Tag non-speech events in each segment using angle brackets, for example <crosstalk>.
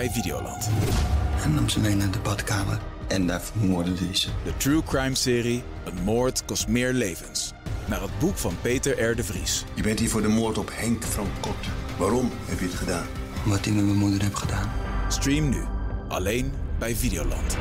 bij Videoland. En nam ze mee naar de badkamer en daar vermoorden ze. De true crime serie Een moord kost meer levens. Naar het boek van Peter R. de Vries. Je bent hier voor de moord op Henk van Kort. Waarom heb je het gedaan? Wat ik met mijn moeder heb gedaan. Stream nu. Alleen bij Videoland.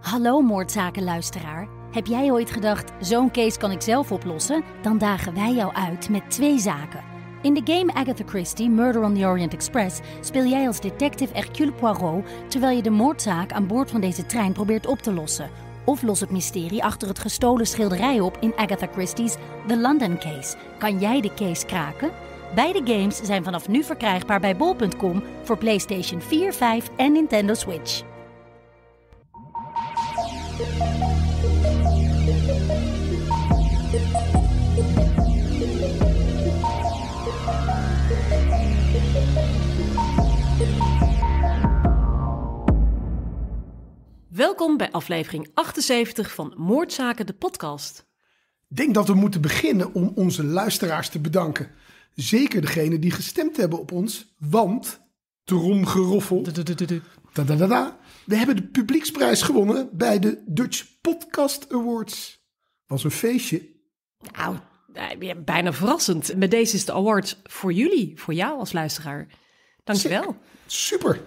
Hallo moordzakenluisteraar. Heb jij ooit gedacht, zo'n case kan ik zelf oplossen? Dan dagen wij jou uit met twee zaken. In de game Agatha Christie Murder on the Orient Express speel jij als detective Hercule Poirot terwijl je de moordzaak aan boord van deze trein probeert op te lossen. Of los het mysterie achter het gestolen schilderij op in Agatha Christie's The London Case. Kan jij de case kraken? Beide games zijn vanaf nu verkrijgbaar bij bol.com voor PlayStation 4, 5 en Nintendo Switch. Welkom bij aflevering 78 van Moordzaken, de podcast. Ik denk dat we moeten beginnen om onze luisteraars te bedanken. Zeker degene die gestemd hebben op ons, want tromgeroffel. we hebben de publieksprijs gewonnen bij de Dutch Podcast Awards. Was een feestje. Nou, eh, bijna verrassend. Met deze is de award voor jullie, voor jou als luisteraar. Dankjewel. Super.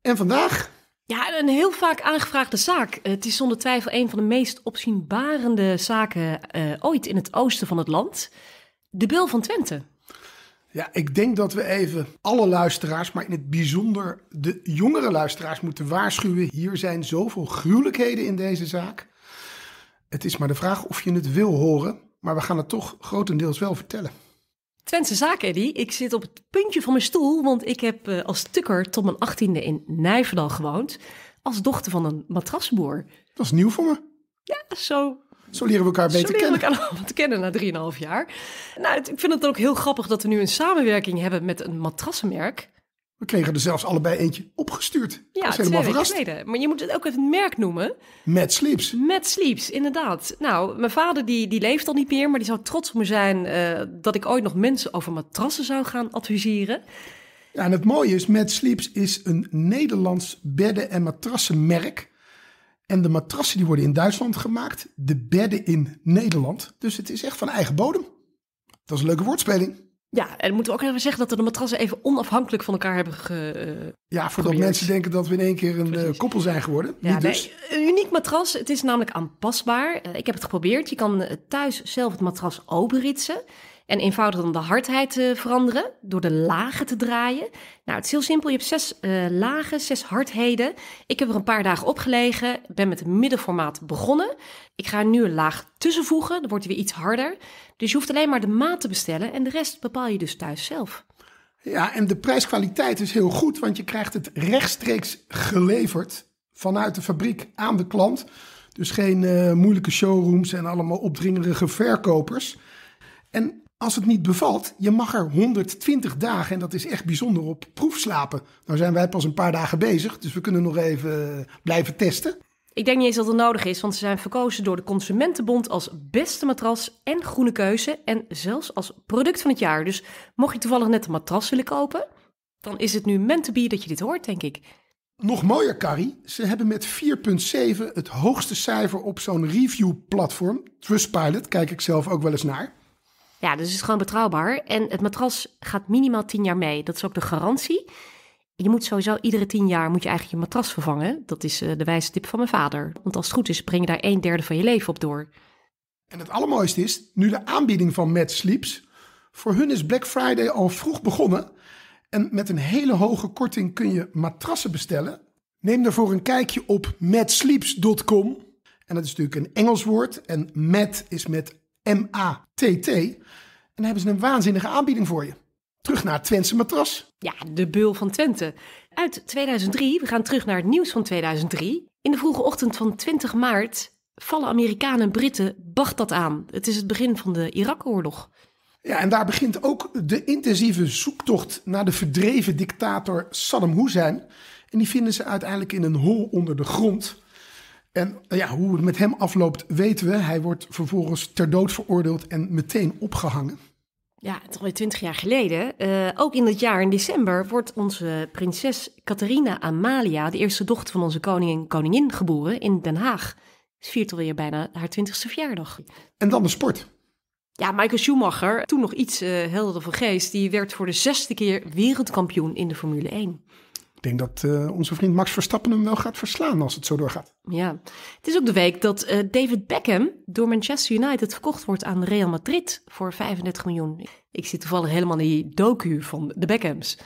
En vandaag ja, een heel vaak aangevraagde zaak. Eh, het is zonder twijfel een van de meest opzienbarende zaken eh, ooit in het oosten van het land. De Bul van Twente. Ja, ik denk dat we even alle luisteraars, maar in het bijzonder de jongere luisteraars moeten waarschuwen. Hier zijn zoveel gruwelijkheden in deze zaak. Het is maar de vraag of je het wil horen, maar we gaan het toch grotendeels wel vertellen. Twentse zaak, Eddie. Ik zit op het puntje van mijn stoel, want ik heb eh, als tukker tot mijn achttiende in Nijverdal gewoond. Als dochter van een matrasboer. Dat is nieuw voor me. Ja, zo zo leren we elkaar beter kennen. Zo leren we elkaar <laughs> kennen na 3,5 jaar. Nou, ik vind het dan ook heel grappig dat we nu een samenwerking hebben met een matrassenmerk. We kregen er zelfs allebei eentje opgestuurd. Ja, dat is helemaal verrast. Maar je moet het ook even het merk noemen. Met Sleeps. Met Sleeps, inderdaad. Nou, mijn vader die, die leeft al niet meer, maar die zou trots op me zijn eh, dat ik ooit nog mensen over matrassen zou gaan adviseren. Ja, en het mooie is, Met Sleeps is een Nederlands bedden- en matrassenmerk. En de matrassen die worden in Duitsland gemaakt, de bedden in Nederland. Dus het is echt van eigen bodem. Dat is een leuke woordspeling. Ja, en moeten we ook even zeggen dat we de matrassen even onafhankelijk van elkaar hebben ge. Eh, ja, voordat mensen denken dat we in één keer een eh, koppel zijn geworden. nee, dus. Een uniek matras. Het is namelijk aanpasbaar. Eh, ik heb het geprobeerd. Je kan thuis zelf het matras openritsen en eenvoudig dan de hardheid te eh, veranderen door de lagen te draaien. Nou, het is heel simpel. Je hebt zes eh, lagen, zes hardheden. Ik heb er een paar dagen op gelegen, ben met het middenformaat begonnen. Ik ga nu een laag tussenvoegen, dan wordt hij weer iets harder. Dus je hoeft alleen maar de maat te bestellen en de rest bepaal je dus thuis zelf. Ja, en de prijskwaliteit is heel goed, want je krijgt het rechtstreeks geleverd vanuit de fabriek aan de klant. Dus geen eh, moeilijke showrooms en allemaal opdringerige verkopers. En als het niet bevalt, je mag er 120 dagen, en dat is echt bijzonder, op proef slapen. Nou zijn wij pas een paar dagen bezig, dus we kunnen nog even eh, blijven testen. Ik denk niet eens dat het nodig is, want ze zijn verkozen door de Consumentenbond als beste matras en groene keuze. En zelfs als product van het jaar. Dus mocht je toevallig net een matras willen kopen, dan is het nu mentebier dat je dit hoort, denk ik. Nog mooier, Carrie. Ze hebben met 4,7 het hoogste cijfer op zo'n review-platform. Trustpilot, kijk ik zelf ook wel eens naar. Ja, dus het is gewoon betrouwbaar. En het matras gaat minimaal 10 jaar mee. Dat is ook de garantie. Je moet sowieso iedere 10 jaar moet je eigenlijk je matras vervangen. Dat is eh, de wijze tip van mijn vader. Want als het goed is, breng je daar een derde van je leven op door. En het allermooiste is, nu de aanbieding van Mad Sleeps. Voor hun is Black Friday al vroeg begonnen. En met een hele hoge korting kun je matrassen bestellen. Neem daarvoor een kijkje op madsleeps.com. En dat is natuurlijk een Engels woord. En mad is met M-A-T-T. En hebben ze een waanzinnige aanbieding voor je. Terug naar het Twentse matras. Ja, de beul van Twente. Uit 2003, we gaan terug naar het nieuws van 2003. In de vroege ochtend van 20 maart vallen Amerikanen en Britten Bagdad aan. Het is het begin van de Irak-oorlog. Ja, en daar begint ook de intensieve zoektocht naar de verdreven dictator Saddam Hussein. En die vinden ze uiteindelijk in een hol onder de grond. En ja, hoe het met hem afloopt, weten we. Hij wordt vervolgens ter dood veroordeeld en meteen opgehangen. Ja, het is alweer twintig jaar geleden. Eh, ook in dat jaar, in december, wordt onze prinses Catharina Amalia, de eerste dochter van onze koningin, koningin, geboren in Den Haag. Ze viert alweer bijna haar twintigste verjaardag. En dan de sport. Ja, Michael Schumacher, toen nog iets uh, helder van geest, die werd voor de zesde keer wereldkampioen in de Formule 1. Ik denk dat eh, onze vriend Max Verstappen hem wel gaat verslaan als het zo doorgaat. Ja, het is ook de week dat eh, David Beckham door Manchester United verkocht wordt aan Real Madrid voor 35 miljoen. Ik zit toevallig helemaal in die docu van de Beckhams.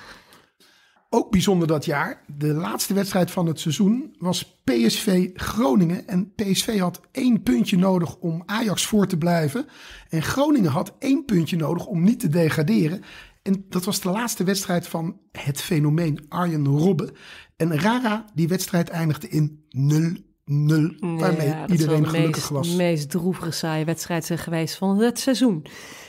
Ook bijzonder dat jaar, de laatste wedstrijd van het seizoen was PSV Groningen. En PSV had één puntje nodig om Ajax voor te blijven. En Groningen had één puntje nodig om niet te degraderen. En dat was de laatste wedstrijd van het fenomeen Arjen Robben. En Rara, die wedstrijd eindigde in 0 0 waarmee ja, iedereen gelukkig meest, was. De meest droevige saaie wedstrijd zijn eh, geweest van het seizoen.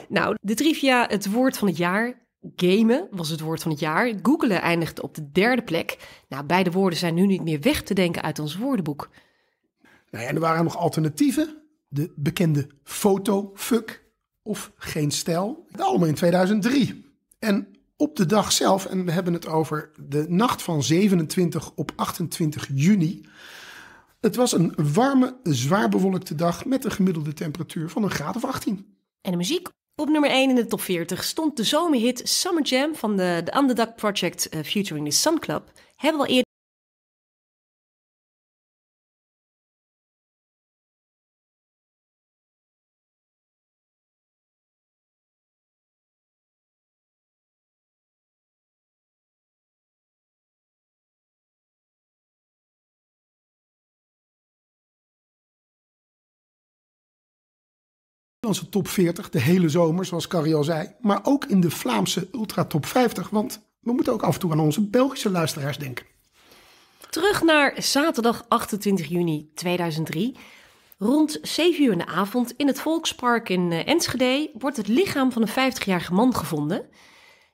Nou, de trivia, het woord van het jaar. Gamen was het woord van het jaar. Googelen eindigde op de derde plek. Nou, beide woorden zijn nu niet meer weg te denken uit ons woordenboek. Nou en er waren nog alternatieven. De bekende fuck of geen stijl. Allemaal in 2003. En op de dag zelf, en we hebben het over de nacht van 27 op 28 juni. Het was een warme, zwaar bewolkte dag met een gemiddelde temperatuur van een graad of 18. En de muziek op nummer 1 in de top 40 stond de zomerhit Summer Jam van de, de Underdog Project eh, featuring the Sun Club. Hebben we al eerder Nederlandse top 40 de hele zomer, zoals Carrie al zei. Maar ook in de Vlaamse ultra top 50. Want we moeten ook af en toe aan onze Belgische luisteraars denken. Terug naar zaterdag 28 juni 2003. Rond 7 uur in de avond in het Volkspark in eh, Enschede wordt het lichaam van een 50-jarige man gevonden.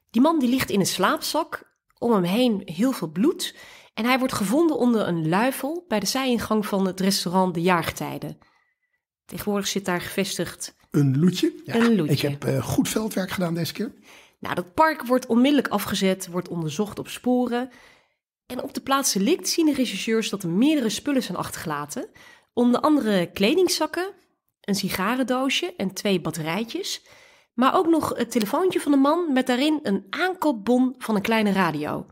Die man die ligt in een slaapzak, om hem heen heel veel bloed. En hij wordt gevonden onder een luifel bij de zijingang van het restaurant De Jaargetijden. Tegenwoordig zit daar gevestigd een loetje. Ik heb eh, goed veldwerk gedaan deze keer. Nou, dat park wordt onmiddellijk afgezet, wordt onderzocht op sporen. En op de plaatsen licht zien de regisseurs dat er meerdere spullen zijn achtergelaten. Onder andere kledingzakken, een sigarendoosje en twee batterijtjes. Maar ook nog het telefoontje van de man met daarin een aankoopbon van een kleine radio.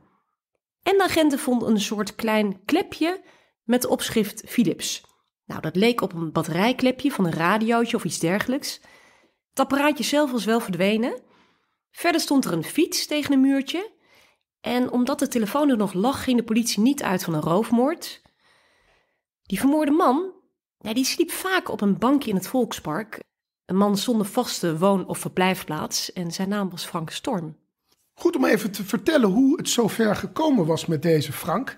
En de agenten vonden een soort klein klepje met de opschrift Philips. Nou, dat leek op een batterijklepje van een radiootje of iets dergelijks. Het apparaatje zelf was wel verdwenen. Verder stond er een fiets tegen een muurtje. En omdat de telefoon er nog lag, ging de politie niet uit van een roofmoord. Die vermoorde man, ja, nou, die sliep vaak op een bankje in het volkspark. Een man zonder vaste woon- of verblijfplaats en zijn naam was Frank Storm. Goed om even te vertellen hoe het zover gekomen was met deze Frank.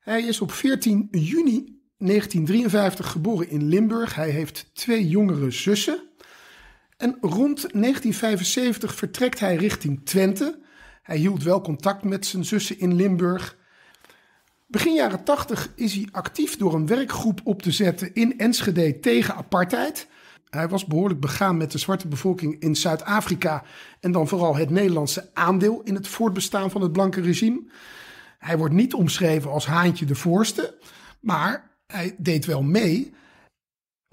Hij is op 14 juni 1953 geboren in Limburg. Hij heeft twee jongere zussen. En rond 1975 vertrekt hij richting Twente. Hij hield wel contact met zijn zussen in Limburg. Begin jaren 80 is hij actief door een werkgroep op te zetten in Enschede tegen apartheid. Hij was behoorlijk begaan met de zwarte bevolking in Zuid-Afrika en dan vooral het Nederlandse aandeel in het voortbestaan van het blanke regime. Hij wordt niet omschreven als Haantje de Voorste, maar hij deed wel mee.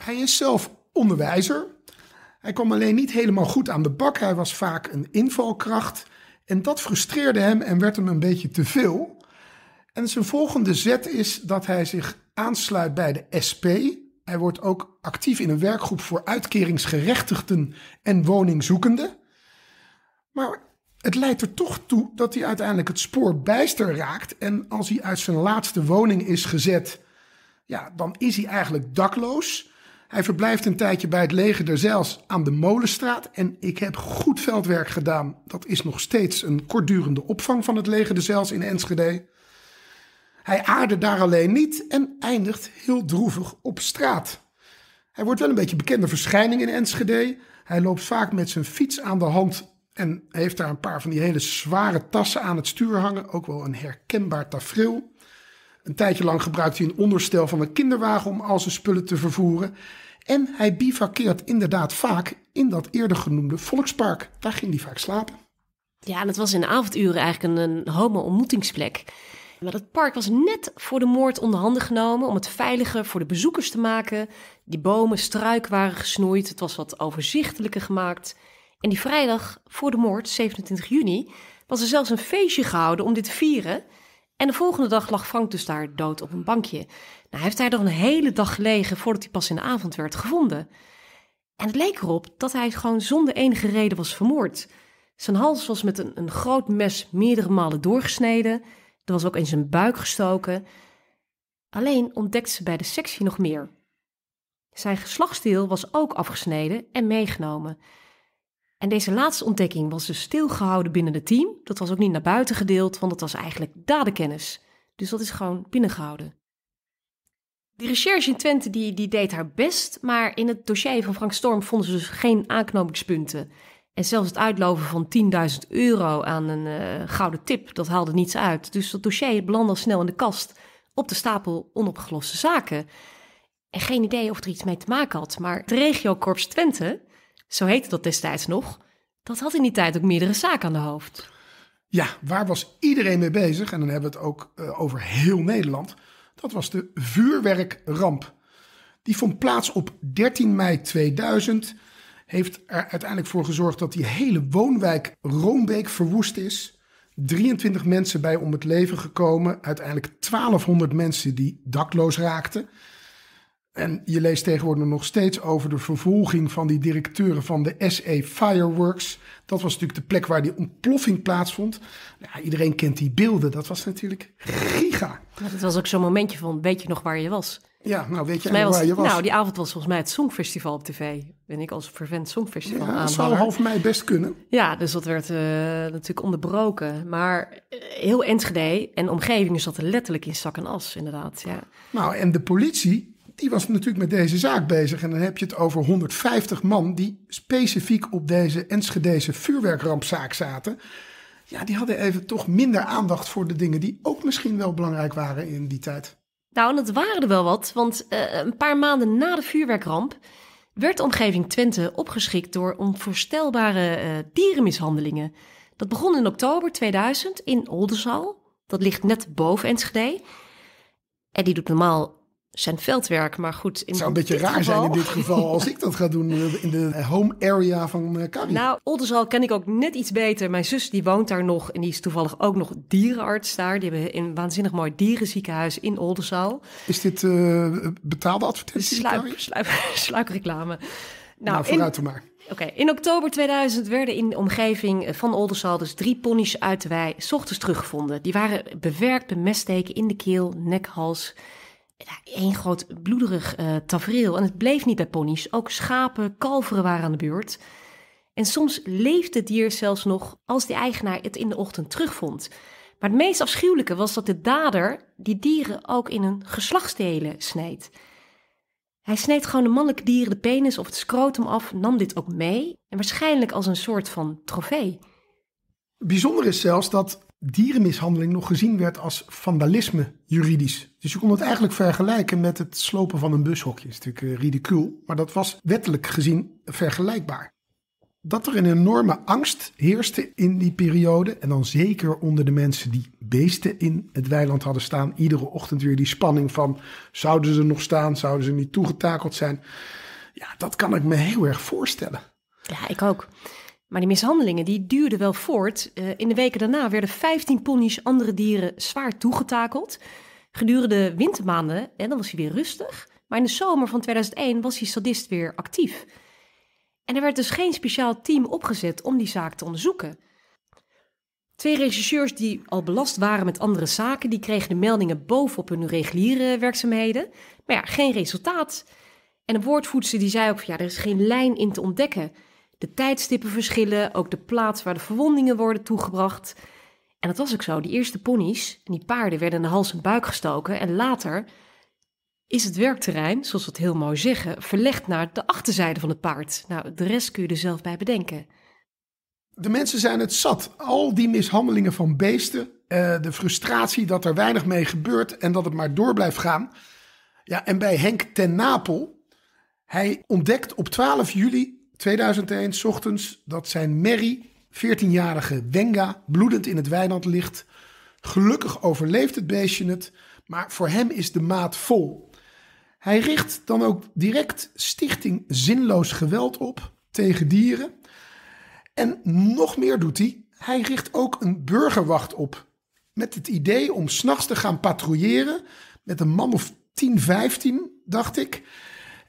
Hij is zelf onderwijzer. Hij kwam alleen niet helemaal goed aan de bak. Hij was vaak een invalkracht. En dat frustreerde hem en werd hem een beetje te veel. En zijn volgende zet is dat hij zich aansluit bij de SP. Hij wordt ook actief in een werkgroep voor uitkeringsgerechtigden en woningzoekenden. Maar het leidt er toch toe dat hij uiteindelijk het spoor bijster raakt. En als hij uit zijn laatste woning is gezet, ja, dan is hij eigenlijk dakloos. Hij verblijft een tijdje bij het leger der Zels aan de Molenstraat. En ik heb goed veldwerk gedaan. Dat is nog steeds een kortdurende opvang van het leger der Zeils in Enschede. Hij aarde daar alleen niet en eindigt heel droevig op straat. Hij wordt wel een beetje bekende verschijning in Enschede. Hij loopt vaak met zijn fiets aan de hand en heeft daar een paar van die hele zware tassen aan het stuur hangen. Ook wel een herkenbaar tafereel. Een tijdje lang gebruikt hij een onderstel van een kinderwagen om al zijn spullen te vervoeren. En hij bivakkeert inderdaad vaak in dat eerder genoemde volkspark. Daar ging hij vaak slapen. Ja, en het was in de avonduren eigenlijk een, een homo-ontmoetingsplek. Maar dat park was net voor de moord onder handen genomen om het veiliger voor de bezoekers te maken. Die bomen, struik waren gesnoeid, het was wat overzichtelijker gemaakt. En die vrijdag voor de moord, 27 juni, was er zelfs een feestje gehouden om dit te vieren. En de volgende dag lag Frank dus daar dood op een bankje. Nou, hij heeft daar nog een hele dag gelegen voordat hij pas in de avond werd gevonden. En het leek erop dat hij gewoon zonder enige reden was vermoord. Zijn hals was met een, een groot mes meerdere malen doorgesneden. Er was ook in zijn buik gestoken. Alleen ontdekte ze bij de sectie nog meer. Zijn geslachtsdeel was ook afgesneden en meegenomen. En deze laatste ontdekking was dus stilgehouden binnen het team. Dat was ook niet naar buiten gedeeld, want dat was eigenlijk dadenkennis. Dus dat is gewoon binnengehouden. Die recherche in Twente die, die deed haar best, maar in het dossier van Frank Storm vonden ze dus geen aanknopingspunten. En zelfs het uitloven van 10.000 euro aan een eh, gouden tip, dat haalde niets uit. Dus dat dossier belandde snel in de kast op de stapel onopgeloste zaken. En geen idee of er iets mee te maken had, maar het regiokorps Twente zo heette dat destijds nog, dat had in die tijd ook meerdere zaken aan de hoofd. Ja, waar was iedereen mee bezig? En dan hebben we het ook eh, over heel Nederland. Dat was de vuurwerkramp. Die vond plaats op 13 mei 2000. Heeft er uiteindelijk voor gezorgd dat die hele woonwijk Roombeek verwoest is. 23 mensen bij om het leven gekomen. Uiteindelijk 1200 mensen die dakloos raakten. En je leest tegenwoordig nog steeds over de vervolging van die directeuren van de SE Fireworks. Dat was natuurlijk de plek waar die ontploffing plaatsvond. iedereen kent die beelden. Dat was natuurlijk giga. dat was ook zo'n momentje van, weet je nog waar je was? Ja, nou weet je was, waar je was. Nou, die avond was volgens mij het Songfestival op tv. Ben ik als vervent Songfestival ja, Dat zou half mij best kunnen. Ja, dus dat werd eh, natuurlijk onderbroken. Maar eh, heel Enschede en omgevingen er letterlijk in zak en as, inderdaad. Ja. Nou, en de politie die was natuurlijk met deze zaak bezig. En dan heb je het over 150 man die specifiek op deze Enschedeze vuurwerkrampzaak zaten. Ja, die hadden even toch minder aandacht voor de dingen die ook misschien wel belangrijk waren in die tijd. Nou, en dat waren er wel wat, want eh, een paar maanden na de vuurwerkramp werd omgeving Twente opgeschikt door onvoorstelbare uh, dierenmishandelingen. Dat begon in oktober 2000 in Oldenzaal. Dat ligt net boven Enschede. En die doet normaal zijn veldwerk. Maar goed, in het zou een beetje raar zijn in dit geval als ik dat ga doen eh, in de home area van eh, Carrie. Nou, Oldenzaal ken ik ook net iets beter. Mijn zus die woont daar nog en die is toevallig ook nog dierenarts daar. Die hebben een waanzinnig mooi dierenziekenhuis in Oldenzaal. Is dit eh, betaalde advertentie? Sluik, sluik, <laughs> sluikreclame. Nou, nou vooruit in... maar. Oké, in oktober 2000 werden in de omgeving van Oldenzaal dus drie ponies uit de wei ochtends teruggevonden. Die waren bewerkt met mesteken in de keel, nek, hals een groot bloederig uh, tafereel. En het bleef niet bij ponies. Ook schapen, kalveren waren aan de beurt. En soms leefde het dier zelfs nog als de eigenaar het in de ochtend terugvond. Maar het meest afschuwelijke was dat de dader die dieren ook in hun geslachtsdelen sneed. Hij sneed gewoon de mannelijke dieren de penis of het scrotum af, nam dit ook mee en waarschijnlijk als een soort van trofee. Bijzonder is zelfs dat dierenmishandeling nog gezien werd als vandalisme juridisch. Dus je kon het eigenlijk vergelijken met het slopen van een bushokje. Dat is natuurlijk eh, ridicule, maar dat was wettelijk gezien vergelijkbaar. Dat er een enorme angst heerste in die periode, en dan zeker onder de mensen die beesten in het weiland hadden staan, iedere ochtend weer die spanning van zouden ze nog staan, zouden ze niet toegetakeld zijn. Ja, dat kan ik me heel erg voorstellen. Ja, ik ook. Maar die mishandelingen die duurden wel voort. Eh, in de weken daarna werden 15 ponies andere dieren zwaar toegetakeld. Gedurende wintermaanden, en dan was hij weer rustig. Maar in de zomer van 2001 was hij sadist weer actief. En er werd dus geen speciaal team opgezet om die zaak te onderzoeken. Twee regisseurs die al belast waren met andere zaken, die kregen de meldingen bovenop hun reguliere werkzaamheden. Maar ja, geen resultaat. En een woordvoedster die zei ook van ja, er is geen lijn in te ontdekken. De tijdstippen verschillen, ook de plaats waar de verwondingen worden toegebracht. En dat was ook zo. Die eerste ponies en die paarden werden in de hals en buik gestoken. En later is het werkterrein, zoals we het heel mooi zeggen, verlegd naar de achterzijde van het paard. Nou, de rest kun je er zelf bij bedenken. De mensen zijn het zat. Al die mishandelingen van beesten, eh, de frustratie dat er weinig mee gebeurt en dat het maar door blijft gaan. Ja, en bij Henk ten Napel, hij ontdekt op 12 juli 2001, s ochtends, dat zijn Mary, 14-jarige Wenga, bloedend in het weiland ligt. Gelukkig overleeft het beestje het, maar voor hem is de maat vol. Hij richt dan ook direct Stichting Zinloos Geweld op tegen dieren. En nog meer doet hij. Hij richt ook een burgerwacht op. Met het idee om s'nachts te gaan patrouilleren. Met een man of 10, 15, dacht ik.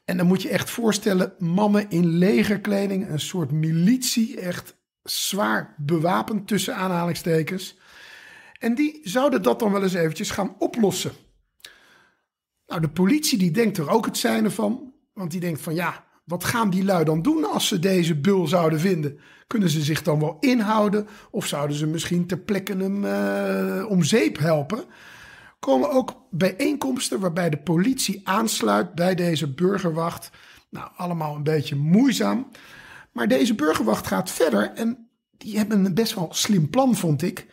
En dan moet je echt voorstellen, mannen in legerkleding, een soort militie, echt zwaar bewapend tussen aanhalingstekens. En die zouden dat dan wel eens eventjes gaan oplossen. Nou, de politie die denkt er ook het zijne van, want die denkt van ja, wat gaan die lui dan doen als ze deze bul zouden vinden? Kunnen ze zich dan wel inhouden of zouden ze misschien ter plekke hem eh, om zeep helpen? komen ook bijeenkomsten waarbij de politie aansluit bij deze burgerwacht. Nou, allemaal een beetje moeizaam. Maar deze burgerwacht gaat verder en die hebben een best wel slim plan, vond ik.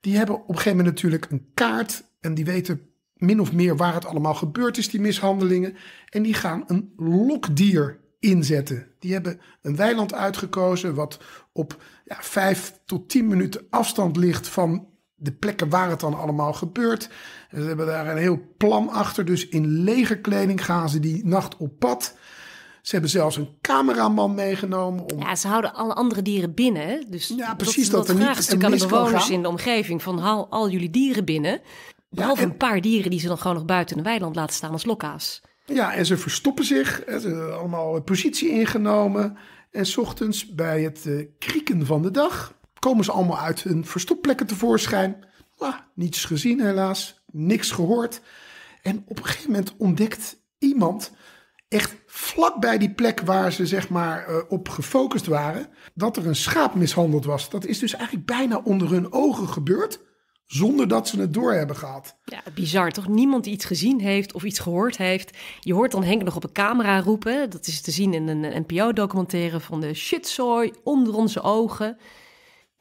Die hebben op een gegeven moment natuurlijk een kaart en die weten min of meer waar het allemaal gebeurd is, die mishandelingen. En die gaan een lokdier inzetten. Die hebben een weiland uitgekozen wat op ja, 5 tot 10 minuten afstand ligt van de plekken waar het dan allemaal gebeurt. Ze hebben daar een heel plan achter. Dus in legerkleding gaan ze die nacht op pad. Ze hebben zelfs een cameraman meegenomen. Om... Ja, ze houden alle andere dieren binnen. Dus ja, precies dat, dat, er niet een aan de bewoners in de omgeving van haal al jullie dieren binnen. Behalve een paar dieren die ze dan gewoon nog buiten een weiland laten staan als lokka's. Ja, en ze verstoppen zich. Ze hebben allemaal positie ingenomen. En s ochtends bij het eh, krieken van de dag komen ze allemaal uit hun verstopplekken tevoorschijn. Ah, niets gezien helaas, niks gehoord. En op een gegeven moment ontdekt iemand echt vlak bij die plek waar ze zeg maar eh, op gefocust waren, dat er een schaap mishandeld was. Dat is dus eigenlijk bijna onder hun ogen gebeurd, zonder dat ze het door hebben gehad. Ja, bizar toch? Niemand die iets gezien heeft of iets gehoord heeft. Je hoort dan Henk nog op een camera roepen. Dat is te zien in een NPO-documentaire van de shitzooi onder onze ogen.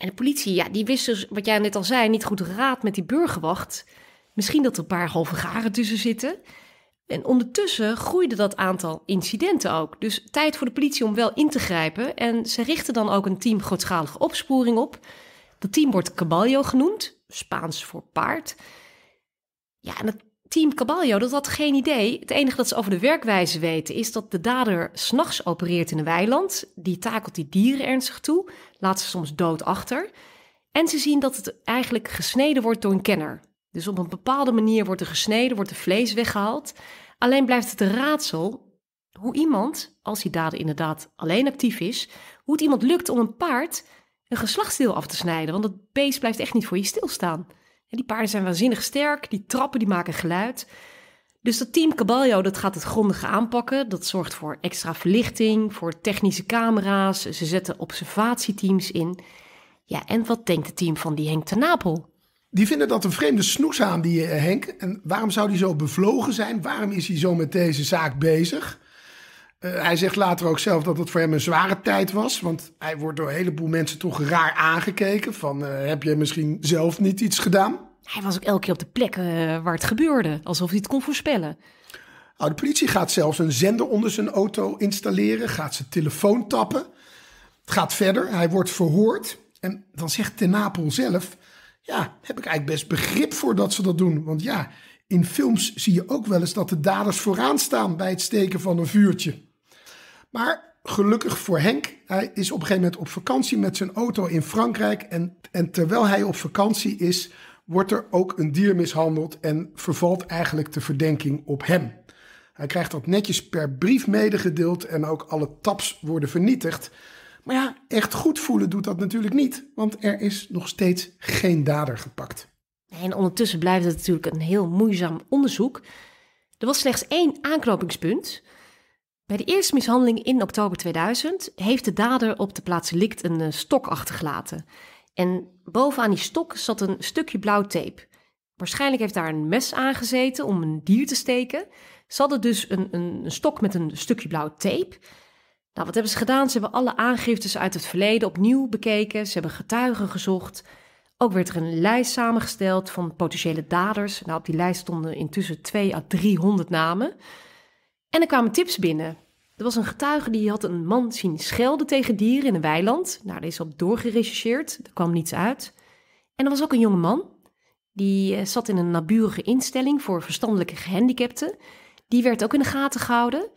En de politie, ja, die wist dus, wat jij net al zei, niet goed raad met die burgerwacht. Misschien dat er een paar halve garen tussen zitten. En ondertussen groeide dat aantal incidenten ook. Dus tijd voor de politie om wel in te grijpen. En ze richten dan ook een team grootschalige opsporing op. Dat team wordt caballo genoemd, Spaans voor paard. Ja, en het team Caballo, dat had geen idee. Het enige dat ze over de werkwijze weten is dat de dader s'nachts opereert in een weiland. Die takelt die dieren ernstig toe, laat ze soms dood achter. En ze zien dat het eigenlijk gesneden wordt door een kenner. Dus op een bepaalde manier wordt er gesneden, wordt er vlees weggehaald. Alleen blijft het een raadsel hoe iemand, als die dader inderdaad alleen actief is, hoe het iemand lukt om een paard een geslachtsdeel af te snijden. Want dat beest blijft echt niet voor je stilstaan die paarden zijn waanzinnig sterk, die trappen die maken geluid. Dus dat team Caballo dat gaat het grondig aanpakken. Dat zorgt voor extra verlichting, voor technische camera's. Ze zetten observatieteams in. Ja, en wat denkt het team van die Henk ten Napel? Die vinden dat een vreemde snoes aan, die eh, Henk. En waarom zou die zo bevlogen zijn? Waarom is hij zo met deze zaak bezig? Eh, hij zegt later ook zelf dat het voor hem een zware tijd was. Want hij wordt door een heleboel mensen toch raar aangekeken. Van eh, heb je misschien zelf niet iets gedaan? Hij was ook elke keer op de plek eh, waar het gebeurde. Alsof hij het kon voorspellen. Nou, de politie gaat zelfs een zender onder zijn auto installeren. Gaat zijn telefoon tappen. Het gaat verder. Hij wordt verhoord. En dan zegt Tenapel Napel zelf... Ja, heb ik eigenlijk best begrip voor dat ze dat doen. Want ja, in films zie je ook wel eens dat de daders vooraan staan bij het steken van een vuurtje. Maar gelukkig voor Henk, hij is op een gegeven moment op vakantie met zijn auto in Frankrijk. En, en terwijl hij op vakantie is, wordt er ook een dier mishandeld en vervalt eigenlijk de verdenking op hem. Hij krijgt dat netjes per brief medegedeeld en ook alle taps worden vernietigd. Maar ja, echt goed voelen doet dat natuurlijk niet, want er is nog steeds geen dader gepakt. En ondertussen blijft het natuurlijk een heel moeizaam onderzoek. Er was slechts één aanknopingspunt. Bij de eerste mishandeling in oktober 2000 heeft de dader op de plaats likt een eh, stok achtergelaten. En bovenaan die stok zat een stukje blauw tape. Waarschijnlijk heeft daar een mes aangezeten om een dier te steken. Ze hadden dus een, een, stok met een stukje blauw tape. Nou, wat hebben ze gedaan? Ze hebben alle aangiftes uit het verleden opnieuw bekeken. Ze hebben getuigen gezocht. Ook werd er een lijst samengesteld van potentiële daders. Nou, op die lijst stonden intussen 200 à 300 namen. En er kwamen tips binnen. Er was een getuige die had een man zien schelden tegen dieren in een weiland. Nou, deze is op doorgerechercheerd, er kwam niets uit. En er was ook een jonge man, die eh, zat in een naburige instelling voor verstandelijke gehandicapten. Die werd ook in de gaten gehouden.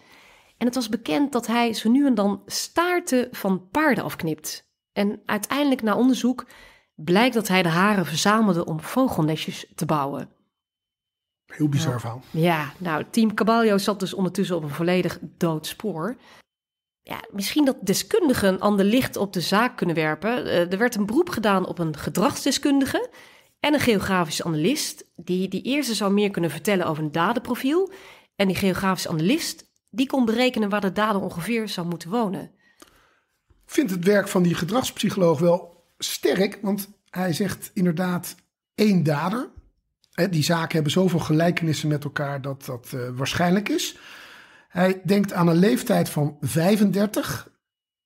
En het was bekend dat hij zo nu en dan staarten van paarden afknipt. En uiteindelijk na onderzoek blijkt dat hij de haren verzamelde om vogelnestjes te bouwen. Heel bizar van. Ja, nou, team Caballo zat dus ondertussen op een volledig dood spoor. Ja, misschien dat deskundigen ander licht op de zaak kunnen werpen. Eh, er werd een beroep gedaan op een gedragsdeskundige en een geografisch analist. Die, die eerste zou meer kunnen vertellen over een dadenprofiel. En die geografisch analist, die kon berekenen waar de dader ongeveer zou moeten wonen. vind het werk van die gedragspsycholoog wel sterk, want hij zegt inderdaad één dader, die zaken hebben zoveel gelijkenissen met elkaar dat dat eh, waarschijnlijk is. Hij denkt aan een leeftijd van 35.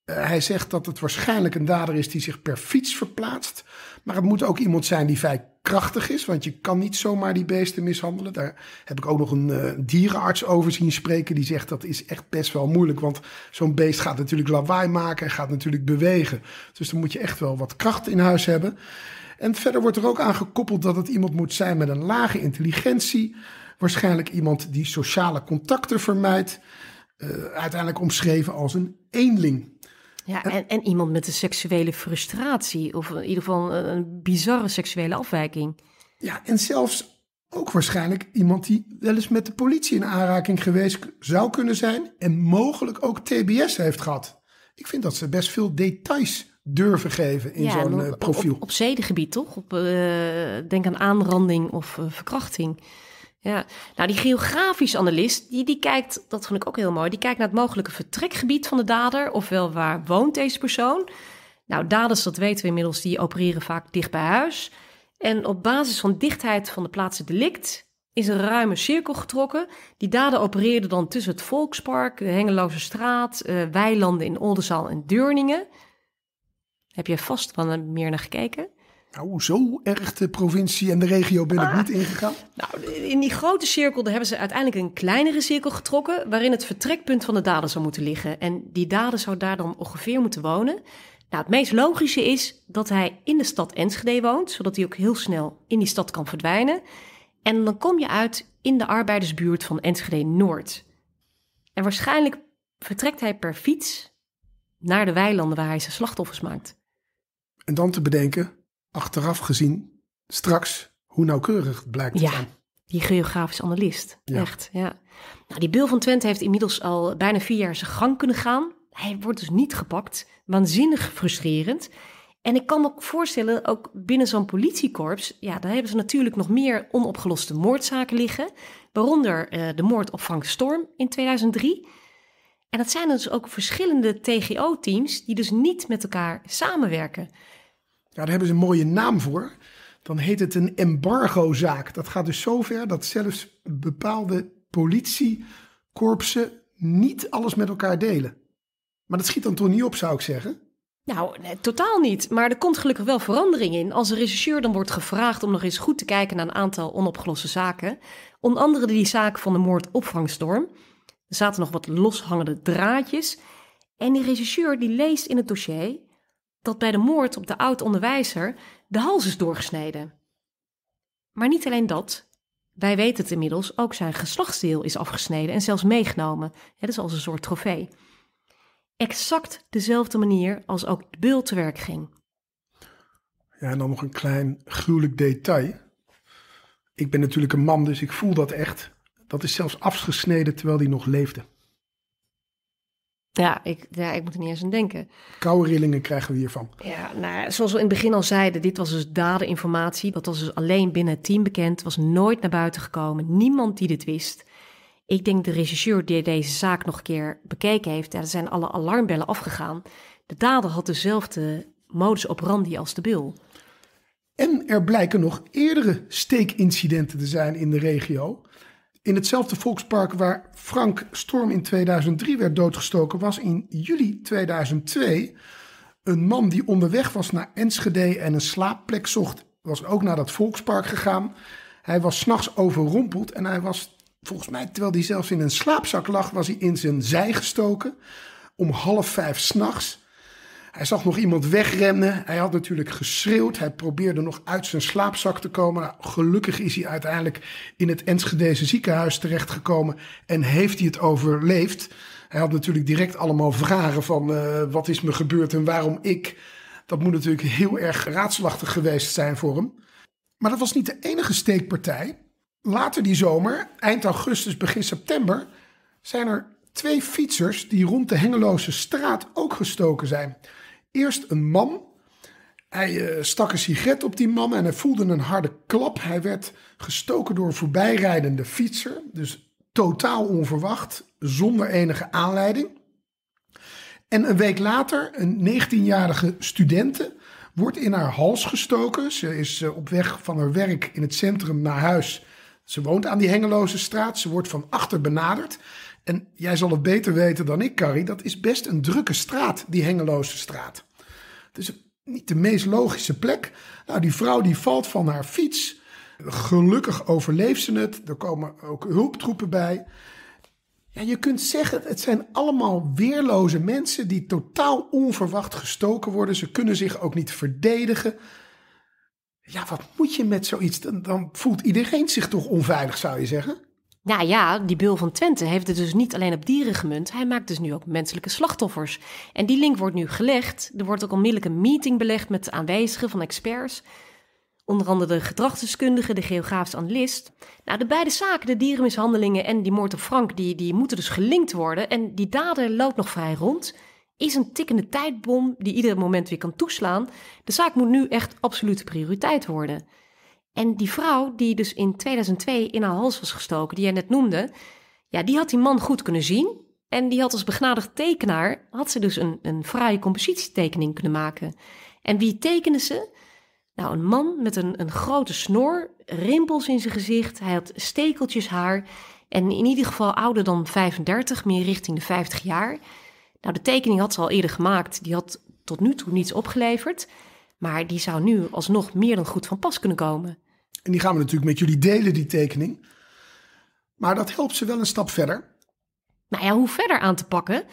Eh, hij zegt dat het waarschijnlijk een dader is die zich per fiets verplaatst. Maar het moet ook iemand zijn die vrij krachtig is, want je kan niet zomaar die beesten mishandelen. Daar heb ik ook nog een eh, dierenarts over zien spreken. Die zegt dat is echt best wel moeilijk, want zo'n beest gaat natuurlijk lawaai maken en gaat natuurlijk bewegen. Dus dan moet je echt wel wat kracht in huis hebben. En verder wordt er ook aan gekoppeld dat het iemand moet zijn met een lage intelligentie. Waarschijnlijk iemand die sociale contacten vermijdt. Eh, uiteindelijk omschreven als een eenling. Ja, en, en, iemand met een seksuele frustratie. Of in ieder geval een, een bizarre seksuele afwijking. Ja, en zelfs ook waarschijnlijk iemand die wel eens met de politie in aanraking geweest zou kunnen zijn en mogelijk ook TBS heeft gehad. Ik vind dat ze best veel details durven geven in zo'n eh, profiel. Op, zedengebied toch? Op, eh, denk aan aanranding of eh, verkrachting. Ja, nou die geografische analist, die, die kijkt, dat vond ik ook heel mooi, die kijkt naar het mogelijke vertrekgebied van de dader, ofwel waar woont deze persoon. Nou, daders, dat weten we inmiddels, die opereren vaak dicht bij huis. En op basis van dichtheid van de plaatsen delict is een ruime cirkel getrokken. Die dader opereerden dan tussen het Volkspark, de Hengeloze Straat, weilanden in Oldenzaal en Deurningen. Heb je vast wel meer naar gekeken? Nou, zo erg de provincie en de regio ben ik ah. niet ingegaan. Nou, in die grote cirkel daar hebben ze uiteindelijk een kleinere cirkel getrokken... waarin het vertrekpunt van de dader zou moeten liggen. En die dader zou daar dan ongeveer moeten wonen. Nou, het meest logische is dat hij in de stad Enschede woont... zodat hij ook heel snel in die stad kan verdwijnen. En dan kom je uit in de arbeidersbuurt van Enschede-Noord. En waarschijnlijk vertrekt hij per fiets naar de weilanden waar hij zijn slachtoffers maakt. En dan te bedenken, achteraf gezien, straks, hoe nauwkeurig blijkt te ja. Die geografisch analist, echt. Ja. Nou, die Bill van Twente heeft inmiddels al bijna vier jaar zijn gang kunnen gaan. Hij wordt dus niet gepakt. Waanzinnig frustrerend. En ik kan me ook voorstellen, ook binnen zo'n politiekorps, ja, daar hebben ze natuurlijk nog meer onopgeloste moordzaken liggen. Waaronder eh, de moord op Frank Storm in 2003. En dat zijn dus ook verschillende TGO-teams die dus niet met elkaar samenwerken. Ja, daar hebben ze een mooie naam voor. Dan heet het een embargozaak. Dat gaat dus zover dat zelfs bepaalde politiekorpsen niet alles met elkaar delen. Maar dat schiet dan toch niet op, zou ik zeggen? Nou, totaal niet. Maar er komt gelukkig wel verandering in. Als een regisseur dan wordt gevraagd om nog eens goed te kijken naar een aantal onopgeloste zaken. Onder andere die zaak van de moord er zaten nog wat loshangende draadjes. En die regisseur die leest in het dossier dat bij de moord op de oud-onderwijzer de hals is doorgesneden. Maar niet alleen dat. Wij weten het inmiddels, ook zijn geslachtsdeel is afgesneden en zelfs meegenomen. Het is als een soort trofee. Exact dezelfde manier als ook de beul te werk ging. Ja, en dan nog een klein gruwelijk detail. Ik ben natuurlijk een man, dus ik voel dat echt. Dat is zelfs afgesneden terwijl hij nog leefde. Ja ik, ja, ik moet er niet eens aan denken. Koude rillingen krijgen we hiervan. Ja, nou, zoals we in het begin al zeiden, dit was dus dadeninformatie. Dat was dus alleen binnen het team bekend, was nooit naar buiten gekomen. Niemand die dit wist. Ik denk de regisseur die deze zaak nog een keer bekeken heeft, er zijn alle alarmbellen afgegaan. De dader had dezelfde modus operandi als de bil. En er blijken nog eerdere steekincidenten te zijn in de regio. In hetzelfde volkspark waar Frank Storm in 2003 werd doodgestoken, was in juli 2002 een man die onderweg was naar Enschede en een slaapplek zocht, was ook naar dat volkspark gegaan. Hij was s'nachts overrompeld en hij was, volgens mij, terwijl hij zelfs in een slaapzak lag, was hij in zijn zij gestoken. Om half vijf s'nachts. Hij zag nog iemand wegrennen. Hij had natuurlijk geschreeuwd. Hij probeerde nog uit zijn slaapzak te komen. Nou, gelukkig is hij uiteindelijk in het Enschedeze ziekenhuis terechtgekomen en heeft hij het overleefd. Hij had natuurlijk direct allemaal vragen van eh, wat is me gebeurd en waarom ik. Dat moet natuurlijk heel erg raadslachtig geweest zijn voor hem. Maar dat was niet de enige steekpartij. Later die zomer, eind augustus, begin september, zijn er twee fietsers die rond de Hengeloze straat ook gestoken zijn eerst een man. Hij eh, stak een sigaret op die man en hij voelde een harde klap. Hij werd gestoken door een voorbijrijdende fietser. Dus totaal onverwacht, zonder enige aanleiding. En een week later, een 19-jarige studente wordt in haar hals gestoken. Ze is eh, op weg van haar werk in het centrum naar huis. Ze woont aan die Hengeloze straat. Ze wordt van achter benaderd. En jij zal het beter weten dan ik, Carrie. Dat is best een drukke straat, die Hengeloze straat. Het is niet de meest logische plek. Nou, die vrouw die valt van haar fiets. Gelukkig overleeft ze het. Er komen ook hulptroepen bij. Ja, je kunt zeggen, het zijn allemaal weerloze mensen die totaal onverwacht gestoken worden. Ze kunnen zich ook niet verdedigen. Ja, wat moet je met zoiets? Dan, dan voelt iedereen zich toch onveilig, zou je zeggen? Nou ja, die Bul van Twente heeft het dus niet alleen op dieren gemunt, hij maakt dus nu ook menselijke slachtoffers. En die link wordt nu gelegd. Er wordt ook onmiddellijk een meeting belegd met aanwezigen van experts. Onder andere de gedragsdeskundige, de geografisch analist. Nou, de beide zaken, de dierenmishandelingen en die moord op Frank, die, die moeten dus gelinkt worden. En die dader loopt nog vrij rond. Is een tikkende tijdbom die ieder moment weer kan toeslaan. De zaak moet nu echt absolute prioriteit worden. En die vrouw die dus in 2002 in haar hals was gestoken, die jij net noemde, ja, die had die man goed kunnen zien. En die had als begnadigd tekenaar, had ze dus een, een fraaie compositietekening kunnen maken. En wie tekende ze? Nou, een man met een, een grote snor, rimpels in zijn gezicht, hij had stekeltjes haar en in ieder geval ouder dan 35, meer richting de 50 jaar. Nou, de tekening had ze al eerder gemaakt, die had tot nu toe niets opgeleverd. Maar die zou nu alsnog meer dan goed van pas kunnen komen. En die gaan we natuurlijk met jullie delen, die tekening. Maar dat helpt ze wel een stap verder. Nou ja, hoe verder aan te pakken?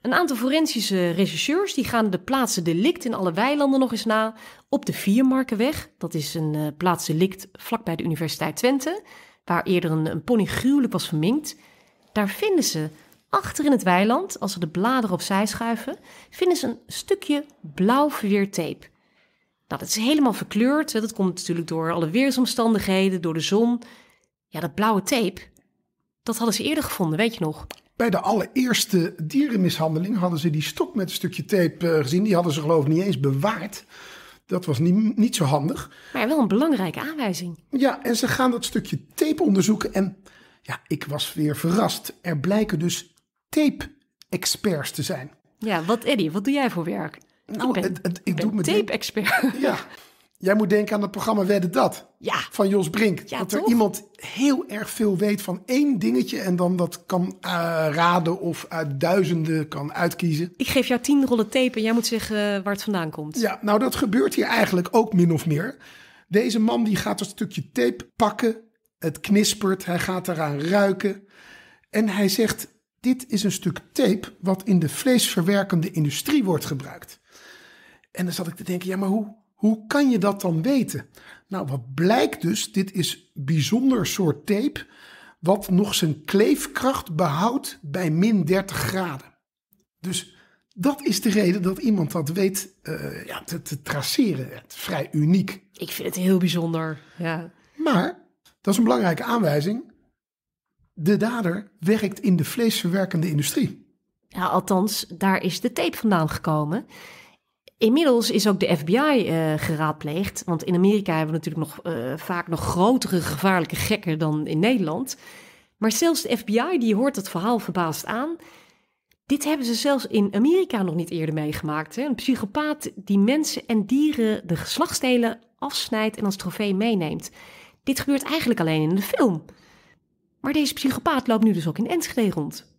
Een aantal forensische rechercheurs die gaan de plaatsen delict in alle weilanden nog eens na. Op de Viermarkenweg, dat is een uh, eh, plaats delict vlakbij de Universiteit Twente, waar eerder een, pony gruwelijk was verminkt. Daar vinden ze achter in het weiland, als ze de bladeren opzij schuiven, vinden ze een stukje blauw verweertape. Nou, dat is helemaal verkleurd. Dat komt natuurlijk door alle weersomstandigheden, door de zon. Ja, dat blauwe tape, dat hadden ze eerder gevonden, weet je nog? Bij de allereerste dierenmishandeling hadden ze die stok met een stukje tape eh, gezien. Die hadden ze geloof ik niet eens bewaard. Dat was niet, niet zo handig. Maar wel een belangrijke aanwijzing. Ja, en ze gaan dat stukje tape onderzoeken. En ja, ik was weer verrast. Er blijken dus tape-experts te zijn. Ja, wat Eddie, wat doe jij voor werk? Nou, ik, ben, het, het, tape-expert. <laughs> Ja. Jij moet denken aan het programma Wedden Dat ja. van Jos Brink. Ja, dat er iemand heel erg veel weet van één dingetje en dan dat kan eh, raden of uit duizenden kan uitkiezen. Ik geef jou tien rollen tape en jij moet zeggen waar het vandaan komt. Ja, nou dat gebeurt hier eigenlijk ook min of meer. Deze man die gaat het stukje tape pakken, het knispert, hij gaat eraan ruiken en hij zegt dit is een stuk tape wat in de vleesverwerkende industrie wordt gebruikt. En dan zat ik te denken, ja, maar hoe, hoe kan je dat dan weten? Nou, wat blijkt dus, dit is bijzonder soort tape wat nog zijn kleefkracht behoudt bij min 30 graden. Dus dat is de reden dat iemand dat weet eh, ja, te, te traceren. Het is vrij uniek. Ik vind het heel bijzonder. Ja. Maar, dat is een belangrijke aanwijzing. De dader werkt in de vleesverwerkende industrie. Ja, althans, daar is de tape vandaan gekomen. Inmiddels is ook de FBI uh, eh, geraadpleegd. Want in Amerika hebben we natuurlijk nog, eh, vaak nog grotere gevaarlijke gekken dan in Nederland. Maar zelfs de FBI die hoort het verhaal verbaasd aan. Dit hebben ze zelfs in Amerika nog niet eerder meegemaakt. Hè? Een psychopaat die mensen en dieren de geslachtsdelen afsnijdt en als trofee meeneemt. Dit gebeurt eigenlijk alleen in de film. Maar deze psychopaat loopt nu dus ook in Enschede rond.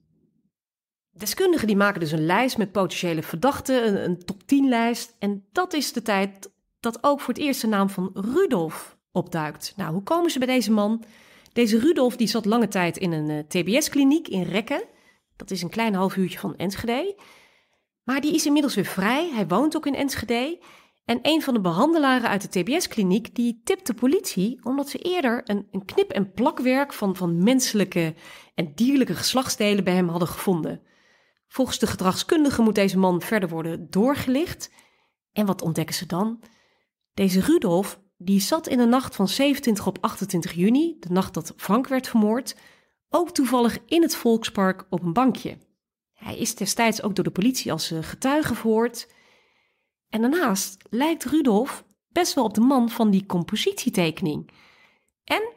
Deskundigen die maken dus een lijst met potentiële verdachten, een, een top 10 lijst. En dat is de tijd dat ook voor het eerst de naam van Rudolf opduikt. Nou, hoe komen ze bij deze man? Deze Rudolf die zat lange tijd in een eh, TBS-kliniek in Rekken. Dat is een klein half uurtje van Enschede. Maar die is inmiddels weer vrij. Hij woont ook in Enschede. En een van de behandelaren uit de TBS-kliniek die tipt de politie omdat ze eerder een, een knip- en plakwerk van, van menselijke en dierlijke geslachtsdelen bij hem hadden gevonden. Volgens de gedragskundige moet deze man verder worden doorgelicht. En wat ontdekken ze dan? Deze Rudolf die zat in de nacht van 27 op 28 juni, de nacht dat Frank werd vermoord, ook toevallig in het Volkspark op een bankje. Hij is destijds ook door de politie als eh, getuige verhoord. En daarnaast lijkt Rudolf best wel op de man van die compositietekening. En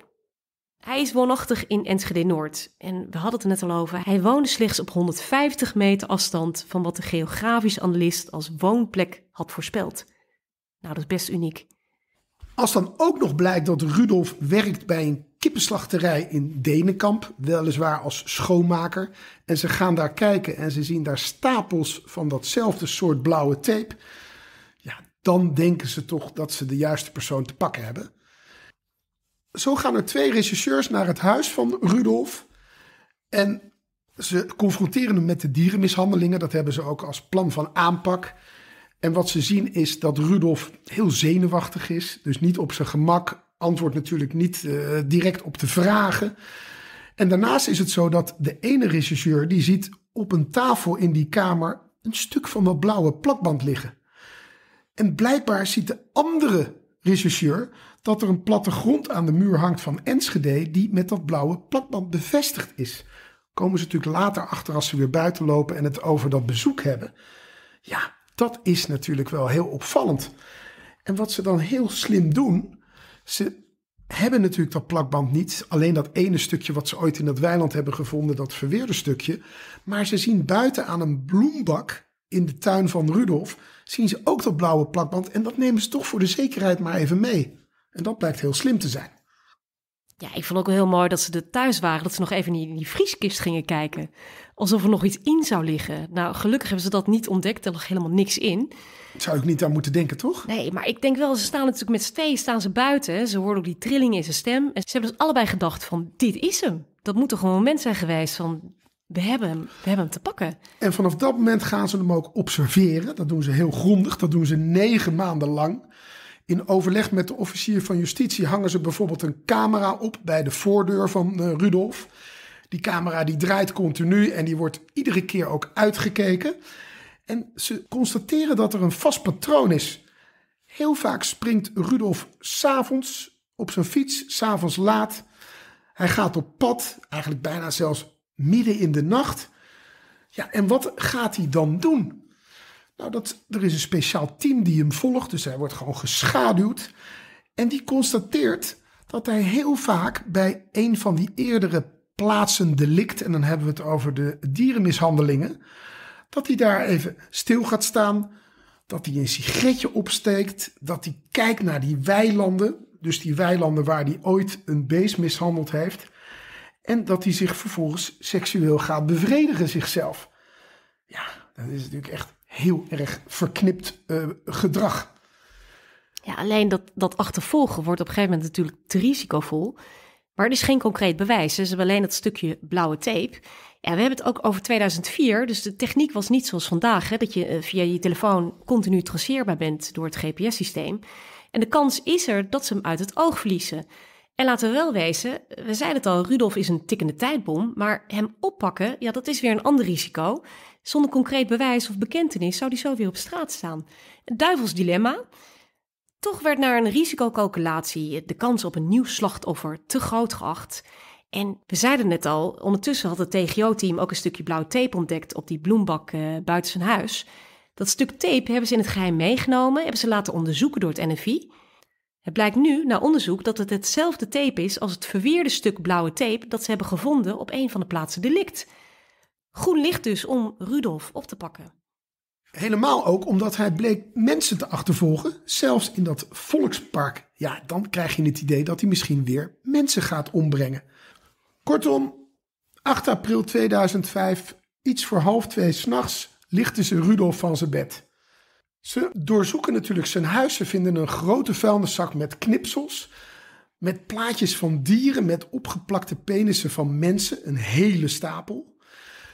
hij is woonachtig in Enschede Noord en we hadden het er net al over. Hij woonde slechts op 150 meter afstand van wat de geografisch analist als woonplek had voorspeld. Nou, dat is best uniek. Als dan ook nog blijkt dat Rudolf werkt bij een kippenslachterij in Denenkamp, weliswaar als schoonmaker, en ze gaan daar kijken en ze zien daar stapels van datzelfde soort blauwe tape, ja, dan denken ze toch dat ze de juiste persoon te pakken hebben. Zo gaan er twee rechercheurs naar het huis van Rudolf. En ze confronteren hem met de dierenmishandelingen. Dat hebben ze ook als plan van aanpak. En wat ze zien is dat Rudolf heel zenuwachtig is. Dus niet op zijn gemak. Antwoordt natuurlijk niet eh, direct op de vragen. En daarnaast is het zo dat de ene rechercheur die ziet op een tafel in die kamer een stuk van dat blauwe plakband liggen. En blijkbaar ziet de andere rechercheur dat er een platte grond aan de muur hangt van Enschede die met dat blauwe plakband bevestigd is. Komen ze natuurlijk later achter als ze weer buiten lopen en het over dat bezoek hebben. Ja, dat is natuurlijk wel heel opvallend. En wat ze dan heel slim doen, ze hebben natuurlijk dat plakband niet. Alleen dat ene stukje wat ze ooit in dat weiland hebben gevonden, dat verweerde stukje. Maar ze zien buiten aan een bloembak in de tuin van Rudolf, zien ze ook dat blauwe plakband. En dat nemen ze toch voor de zekerheid maar even mee. En dat blijkt heel slim te zijn. Ja, ik vond ook heel mooi dat ze er thuis waren, dat ze nog even in die, vrieskist gingen kijken. Alsof er nog iets in zou liggen. Nou, gelukkig hebben ze dat niet ontdekt, er lag helemaal niks in. Zou ik niet aan moeten denken, toch? Nee, maar ik denk wel, ze staan natuurlijk met steen. staan ze buiten. Ze hoorden ook die trilling in zijn stem. En ze hebben dus allebei gedacht van, dit is hem. Dat moet toch een moment zijn geweest van, we hebben hem, we hebben hem te pakken. En vanaf dat moment gaan ze hem ook observeren. Dat doen ze heel grondig, dat doen ze negen maanden lang. In overleg met de officier van justitie hangen ze bijvoorbeeld een camera op bij de voordeur van eh, Rudolf. Die camera die draait continu en die wordt iedere keer ook uitgekeken. En ze constateren dat er een vast patroon is. Heel vaak springt Rudolf s'avonds op zijn fiets, s'avonds laat. Hij gaat op pad, eigenlijk bijna zelfs midden in de nacht. Ja, en wat gaat hij dan doen? Nou, dat, er is een speciaal team die hem volgt, dus hij wordt gewoon geschaduwd. En die constateert dat hij heel vaak bij een van die eerdere plaatsen delict, en dan hebben we het over de dierenmishandelingen, dat hij daar even stil gaat staan, dat hij een sigaretje opsteekt, dat hij kijkt naar die weilanden, dus die weilanden waar hij ooit een beest mishandeld heeft, en dat hij zich vervolgens seksueel gaat bevredigen zichzelf. Ja, dat is natuurlijk echt heel erg verknipt eh, gedrag. Ja, alleen dat, dat achtervolgen wordt op een gegeven moment natuurlijk te risicovol. Maar er is geen concreet bewijs. Ze hebben alleen dat stukje blauwe tape. Ja, we hebben het ook over 2004. Dus de techniek was niet zoals vandaag. Hè, dat je eh, via je telefoon continu traceerbaar bent door het GPS-systeem. En de kans is er dat ze hem uit het oog verliezen. En laten we wel wezen, we zeiden het al, Rudolf is een tikkende tijdbom, maar hem oppakken, ja, dat is weer een ander risico. Zonder concreet bewijs of bekentenis zou die zo weer op straat staan. Een duivels dilemma. Toch werd naar een risicocalculatie de kans op een nieuw slachtoffer te groot geacht. En we zeiden het al, ondertussen had het TGO-team ook een stukje blauw tape ontdekt op die bloembak eh, buiten zijn huis. Dat stuk tape hebben ze in het geheim meegenomen, hebben ze laten onderzoeken door het NFI. Het blijkt nu, na onderzoek, dat het hetzelfde tape is als het verweerde stuk blauwe tape dat ze hebben gevonden op een van de plaatsen delict. Groen licht dus om Rudolf op te pakken. Helemaal ook omdat hij bleek mensen te achtervolgen, zelfs in dat volkspark. Ja, dan krijg je het idee dat hij misschien weer mensen gaat ombrengen. Kortom, 8 april 2005, iets voor half twee s'nachts, lichten ze Rudolf van zijn bed. Ze doorzoeken natuurlijk zijn huis. Ze vinden een grote vuilniszak met knipsels. Met plaatjes van dieren met opgeplakte penissen van mensen. Een hele stapel.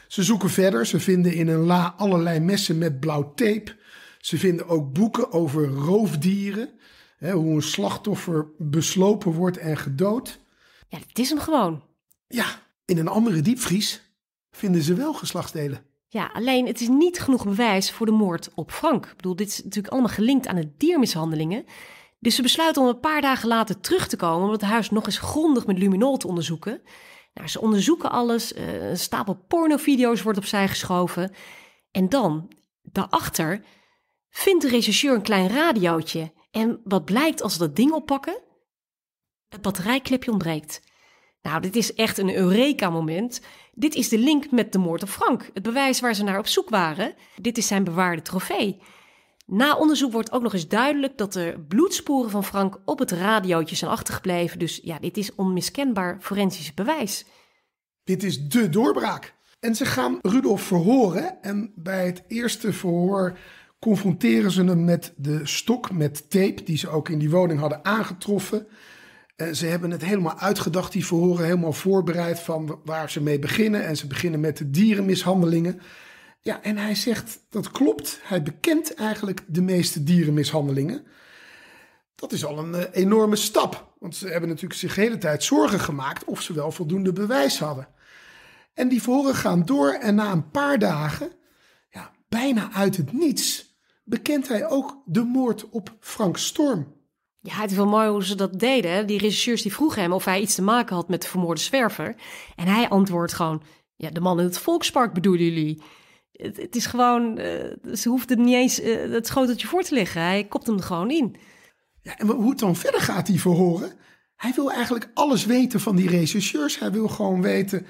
Ze zoeken verder. Ze vinden in een la allerlei messen met blauw tape. Ze vinden ook boeken over roofdieren. Hè, hoe een slachtoffer beslopen wordt en gedood. Ja, dat is hem gewoon. Ja, in een andere diepvries vinden ze wel geslachtsdelen. Ja, alleen het is niet genoeg bewijs voor de moord op Frank. Ik bedoel, dit is natuurlijk allemaal gelinkt aan de diermishandelingen. Dus ze besluiten om een paar dagen later terug te komen om het huis nog eens grondig met luminol te onderzoeken. Nou, ze onderzoeken alles, eh, een stapel pornovideo's wordt opzij geschoven. En dan, daarachter, vindt de rechercheur een klein radiootje. En wat blijkt als ze dat ding oppakken? Het batterijklepje ontbreekt. Nou, dit is echt een Eureka-moment. Dit is de link met de moord op Frank, het bewijs waar ze naar op zoek waren. Dit is zijn bewaarde trofee. Na onderzoek wordt ook nog eens duidelijk dat er bloedsporen van Frank op het radiootje zijn achtergebleven. Dus ja, dit is onmiskenbaar forensisch bewijs. Dit is de doorbraak. En ze gaan Rudolf verhoren. En bij het eerste verhoor confronteren ze hem met de stok met tape die ze ook in die woning hadden aangetroffen. Eh, ze hebben het helemaal uitgedacht, die verhoren, helemaal voorbereid van waar ze mee beginnen. En ze beginnen met de dierenmishandelingen. Ja, en hij zegt dat klopt. Hij bekent eigenlijk de meeste dierenmishandelingen. Dat is al een eh, enorme stap. Want ze hebben natuurlijk zich de hele tijd zorgen gemaakt of ze wel voldoende bewijs hadden. En die verhoren gaan door en na een paar dagen, ja, bijna uit het niets, bekent hij ook de moord op Frank Storm. Ja, het is wel mooi hoe ze dat deden. Die regisseurs die vroegen hem of hij iets te maken had met de vermoorde zwerver. En hij antwoordt gewoon, ja, de man in het volkspark bedoelen jullie. Het, is gewoon, eh, ze hoeft niet eens uh, het schoteltje voor te leggen. Hij kopt hem er gewoon in. Ja, en hoe het dan verder gaat, die verhoren. Hij wil eigenlijk alles weten van die regisseurs. Hij wil gewoon weten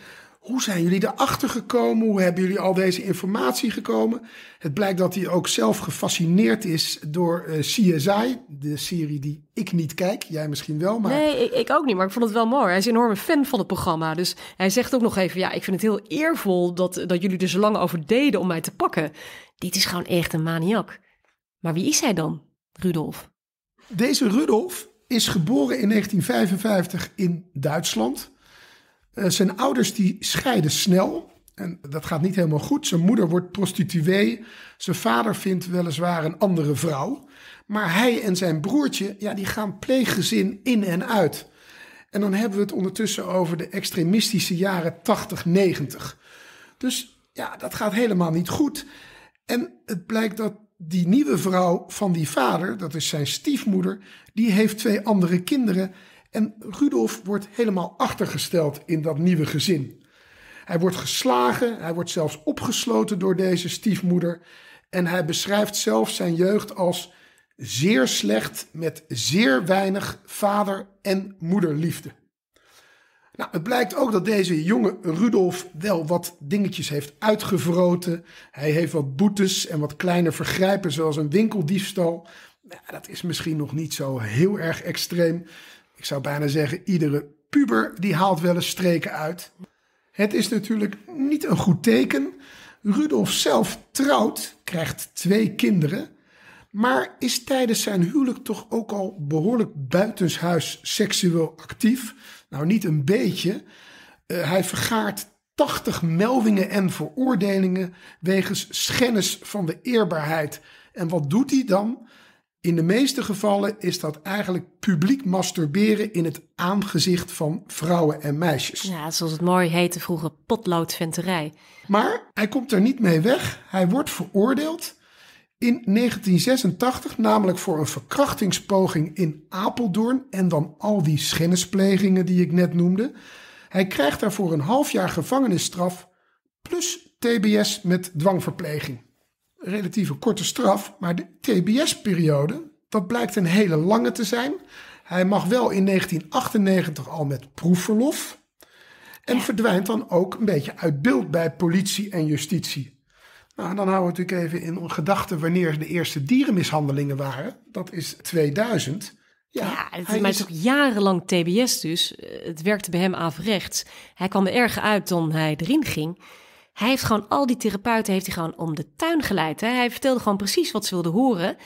hoe zijn jullie erachter gekomen? Hoe hebben jullie al deze informatie gekomen? Het blijkt dat hij ook zelf gefascineerd is door eh, CSI, de serie die ik niet kijk. Jij misschien wel, maar... Nee, ik, ik, ook niet, maar ik vond het wel mooi. Hij is een enorme fan van het programma. Dus hij zegt ook nog even, ja, ik vind het heel eervol dat, dat jullie er zo lang over deden om mij te pakken. Dit is gewoon echt een maniak. Maar wie is hij dan, Rudolf? Deze Rudolf is geboren in 1955 in Duitsland. Eh, zijn ouders die scheiden snel. En dat gaat niet helemaal goed. Zijn moeder wordt prostituee. Zijn vader vindt weliswaar een andere vrouw. Maar hij en zijn broertje, ja, die gaan pleeggezin in en uit. En dan hebben we het ondertussen over de extremistische jaren 80, 90. Dus ja, dat gaat helemaal niet goed. En het blijkt dat die nieuwe vrouw van die vader, dat is zijn stiefmoeder, die heeft twee andere kinderen. En Rudolf wordt helemaal achtergesteld in dat nieuwe gezin. Hij wordt geslagen, hij wordt zelfs opgesloten door deze stiefmoeder. En hij beschrijft zelf zijn jeugd als zeer slecht met zeer weinig vader- en moederliefde. Nou, het blijkt ook dat deze jonge Rudolf wel wat dingetjes heeft uitgevroten. Hij heeft wat boetes en wat kleine vergrijpen, zoals een winkeldiefstal. Nou, dat is misschien nog niet zo heel erg extreem ik zou bijna zeggen, iedere puber die haalt wel eens streken uit. Het is natuurlijk niet een goed teken. Rudolf zelf trouwt, krijgt twee kinderen, maar is tijdens zijn huwelijk toch ook al behoorlijk buitenshuis seksueel actief. Nou, niet een beetje. Eh, hij vergaart 80 meldingen en veroordelingen wegens schennis van de eerbaarheid. En wat doet hij dan? In de meeste gevallen is dat eigenlijk publiek masturberen in het aangezicht van vrouwen en meisjes. Ja, zoals het mooi heette vroeger, potloodventerij. Maar hij komt er niet mee weg. Hij wordt veroordeeld in 1986, namelijk voor een verkrachtingspoging in Apeldoorn en dan al die schennisplegingen die ik net noemde. Hij krijgt daarvoor een half jaar gevangenisstraf plus TBS met dwangverpleging relatieve korte straf. Maar de TBS-periode, dat blijkt een hele lange te zijn. Hij mag wel in 1998 al met proefverlof. En verdwijnt dan ook een beetje uit beeld bij politie en justitie. Nou, dan houden we natuurlijk even in gedachten wanneer de eerste dierenmishandelingen waren. Dat is 2000. Ja, het, hij maar is... ook jarenlang TBS dus. Eh, het werkte bij hem averechts. Hij kwam er erger uit dan hij erin ging. Hij heeft gewoon al die therapeuten heeft hij gewoon om de tuin geleid. Hè? Hij vertelde gewoon precies wat ze wilden horen.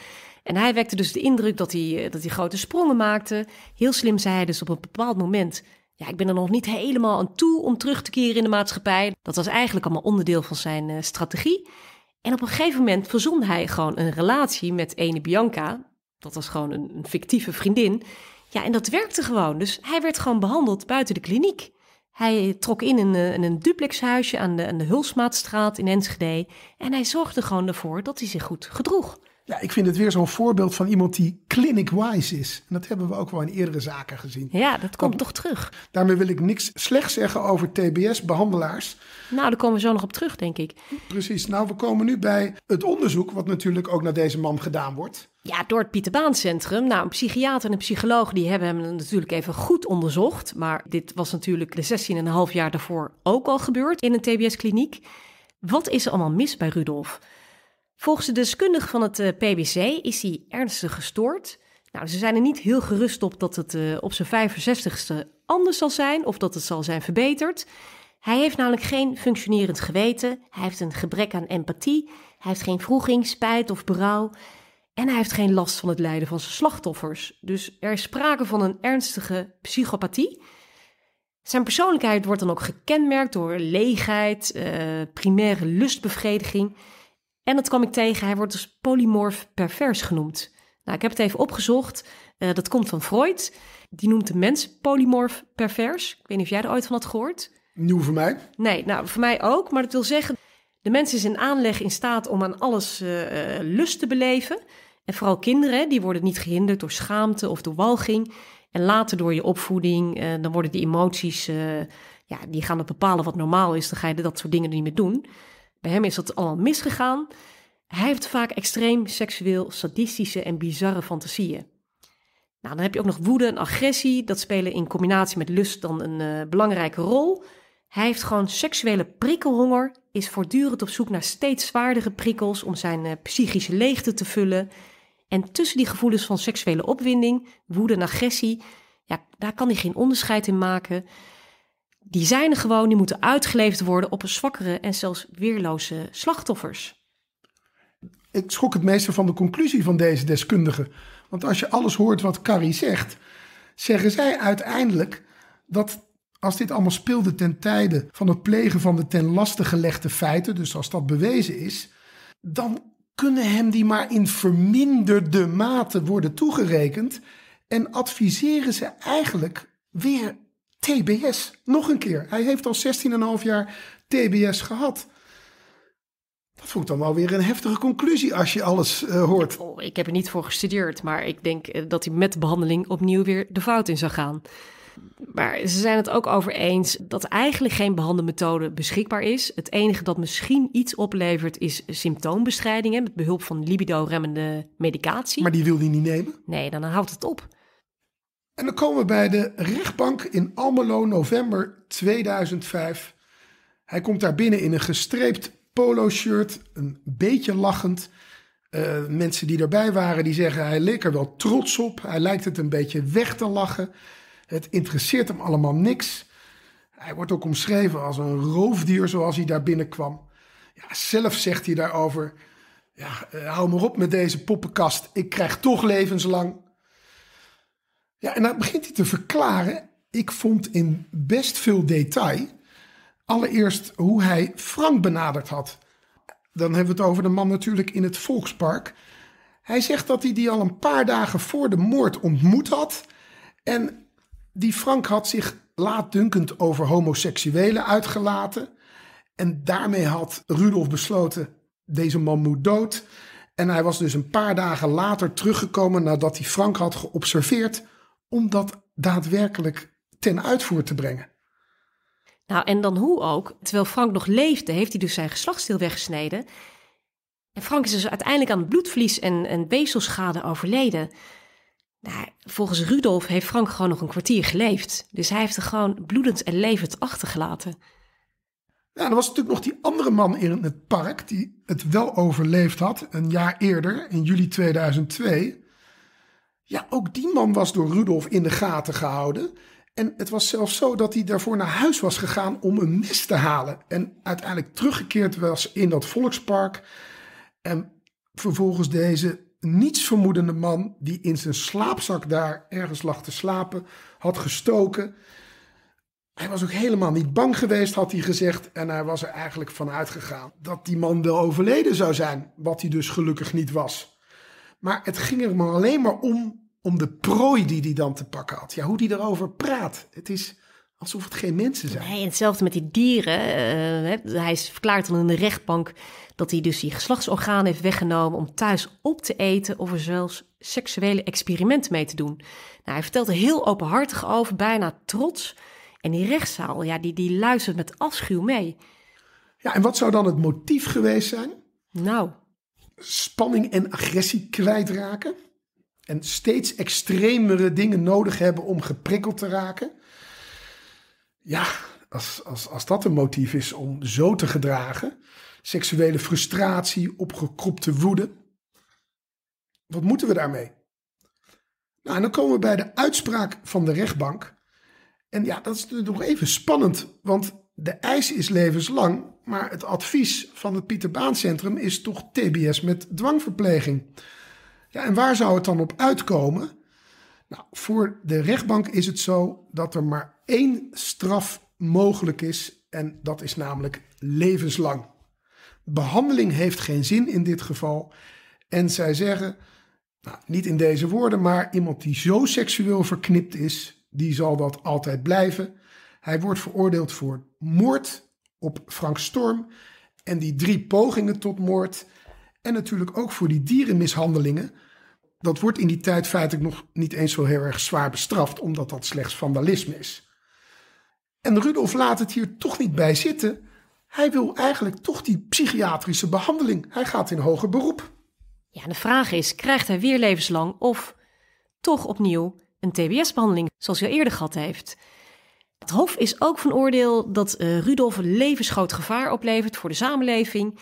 En hij wekte dus de indruk dat hij, eh, dat hij grote sprongen maakte. Heel slim zei hij dus op een bepaald moment... ja, ik ben er nog niet helemaal aan toe om terug te keren in de maatschappij. Dat was eigenlijk allemaal onderdeel van zijn eh, strategie. En op een gegeven moment verzon hij gewoon een relatie met ene Bianca. Dat was gewoon een, een fictieve vriendin. Ja, en dat werkte gewoon. Dus hij werd gewoon behandeld buiten de kliniek. Hij trok in eh, in, een, een duplexhuisje aan de, aan de Hulsmaatstraat in Enschede. En hij zorgde gewoon ervoor dat hij zich goed gedroeg. Ja, ik vind het weer zo'n voorbeeld van iemand die clinic-wise is. En dat hebben we ook wel in eerdere zaken gezien. Ja, dat komt toch terug. Daarmee wil ik niks slecht zeggen over TBS-behandelaars. Nou, daar komen we zo nog op terug, denk ik. Precies. Nou, we komen nu bij het onderzoek, wat natuurlijk ook naar deze man gedaan wordt. Ja, door het Pieter Baan Centrum. Nou, een psychiater en een psycholoog die hebben hem natuurlijk even goed onderzocht. Maar dit was natuurlijk de 16,5 jaar daarvoor ook al gebeurd in een TBS-kliniek. Wat is er allemaal mis bij Rudolf? Volgens de deskundige van het eh, PBC is hij ernstig gestoord. Nou, ze zijn er niet heel gerust op dat het eh, op zijn 65ste anders zal zijn of dat het zal zijn verbeterd. Hij heeft namelijk geen functionerend geweten, hij heeft een gebrek aan empathie, hij heeft geen vroeging, spijt of berouw en hij heeft geen last van het lijden van zijn slachtoffers. Dus er is sprake van een ernstige psychopathie. Zijn persoonlijkheid wordt dan ook gekenmerkt door leegheid, eh, primaire lustbevrediging en dat kwam ik tegen, hij wordt dus polymorf pervers genoemd. Nou, ik heb het even opgezocht. Eh, dat komt van Freud. Die noemt de mens polymorf pervers. Ik weet niet of jij er ooit van had gehoord. Nieuw voor mij? Nee, nou voor mij ook. Maar dat wil zeggen, de mens is in aanleg in staat om aan alles eh, lust te beleven. En vooral kinderen, die worden niet gehinderd door schaamte of door walging. En later door je opvoeding, eh, dan worden die emoties, ja, die gaan het bepalen wat normaal is. Dan ga je dat soort dingen niet meer doen. Bij hem is dat allemaal misgegaan. Hij heeft vaak extreem seksueel, sadistische en bizarre fantasieën. Nou, dan heb je ook nog woede en agressie. Dat spelen in combinatie met lust dan een eh, belangrijke rol. Hij heeft gewoon seksuele prikkelhonger, is voortdurend op zoek naar steeds zwaardere prikkels om zijn eh, psychische leegte te vullen. En tussen die gevoelens van seksuele opwinding, woede en agressie, ja, daar kan hij geen onderscheid in maken die zijn gewoon, die moeten uitgeleverd worden op een zwakkere en zelfs weerloze slachtoffers. Ik schrok het meeste van de conclusie van deze deskundige. Want als je alles hoort wat Carrie zegt, zeggen zij uiteindelijk dat als dit allemaal speelde ten tijde van het plegen van de ten laste gelegde feiten, dus als dat bewezen is, dan kunnen hem die maar in verminderde mate worden toegerekend en adviseren ze eigenlijk weer TBS, nog een keer. Hij heeft al 16,5 jaar TBS gehad. Dat voelt dan wel weer een heftige conclusie als je alles eh, hoort. Oh, ik heb er niet voor gestudeerd, maar ik denk eh, dat hij met de behandeling opnieuw weer de fout in zou gaan. Maar ze zijn het ook over eens dat eigenlijk geen behandelmethode beschikbaar is. Het enige dat misschien iets oplevert is symptoombestrijding met behulp van libido-remmende medicatie. Maar die wil hij niet nemen? Nee, dan houdt het op. En dan komen we bij de rechtbank in Almelo, november 2005. Hij komt daar binnen in een gestreept polo-shirt, een beetje lachend. Eh, mensen die erbij waren, die zeggen hij leek er wel trots op. Hij lijkt het een beetje weg te lachen. Het interesseert hem allemaal niks. Hij wordt ook omschreven als een roofdier zoals hij daar binnenkwam. Ja, zelf zegt hij daarover, ja, eh, hou maar op met deze poppenkast, ik krijg toch levenslang. Ja, en dan begint hij te verklaren. Ik vond in best veel detail. Allereerst hoe hij Frank benaderd had. Dan hebben we het over de man natuurlijk in het Volkspark. Hij zegt dat hij die al een paar dagen voor de moord ontmoet had. En die Frank had zich laatdunkend over homoseksuelen uitgelaten. En daarmee had Rudolf besloten: deze man moet dood. En hij was dus een paar dagen later teruggekomen nadat hij Frank had geobserveerd om dat daadwerkelijk ten uitvoer te brengen. Nou, en dan hoe ook. Terwijl Frank nog leefde, heeft hij dus zijn geslachtsstil weggesneden. En Frank is dus uiteindelijk aan het bloedverlies en, en weefselschade overleden. Nou, volgens Rudolf heeft Frank gewoon nog een kwartier geleefd. Dus hij heeft er gewoon bloedend en levend achtergelaten. Ja, er was natuurlijk nog die andere man in het park die het wel overleefd had, een jaar eerder, in juli 2002. Ja, ook die man was door Rudolf in de gaten gehouden. En het was zelfs zo dat hij daarvoor naar huis was gegaan om een mis te halen. En uiteindelijk teruggekeerd was in dat volkspark. En vervolgens deze nietsvermoedende man, die in zijn slaapzak daar ergens lag te slapen, had gestoken. Hij was ook helemaal niet bang geweest, had hij gezegd. En hij was er eigenlijk van uitgegaan dat die man wel overleden zou zijn, wat hij dus gelukkig niet was. Maar het ging er maar alleen maar om, om de prooi die hij dan te pakken had. Ja, hoe die erover praat. Het is alsof het geen mensen zijn. Nee, hetzelfde met die dieren. Eh, hij verklaart dan in de rechtbank dat hij dus die geslachtsorgaan heeft weggenomen om thuis op te eten of er zelfs seksuele experimenten mee te doen. Nou, hij vertelt er heel openhartig over, bijna trots. En die rechtszaal, ja, die, die luistert met afschuw mee. Ja, en wat zou dan het motief geweest zijn? Nou spanning en agressie kwijtraken. En steeds extremere dingen nodig hebben om geprikkeld te raken. Ja, als, als, als dat een motief is om zo te gedragen. Seksuele frustratie, opgekropte woede. Wat moeten we daarmee? Nou, dan komen we bij de uitspraak van de rechtbank. En ja, dat is nog even spannend, want de eis is levenslang, maar het advies van het Pieter Baan Centrum is toch TBS met dwangverpleging. Ja, en waar zou het dan op uitkomen? Nou, voor de rechtbank is het zo dat er maar één straf mogelijk is en dat is namelijk levenslang. Behandeling heeft geen zin in dit geval en zij zeggen, nou, niet in deze woorden, maar iemand die zo seksueel verknipt is, die zal dat altijd blijven hij wordt veroordeeld voor moord op Frank Storm en die drie pogingen tot moord. En natuurlijk ook voor die dierenmishandelingen. Dat wordt in die tijd feitelijk nog niet eens zo heel erg zwaar bestraft, omdat dat slechts vandalisme is. En Rudolf laat het hier toch niet bij zitten. Hij wil eigenlijk toch die psychiatrische behandeling. Hij gaat in hoger beroep. Ja, de vraag is: krijgt hij weer levenslang of toch opnieuw een TBS-behandeling, zoals hij al eerder gehad heeft? Het Hof is ook van oordeel dat eh, Rudolf een levensgroot gevaar oplevert voor de samenleving.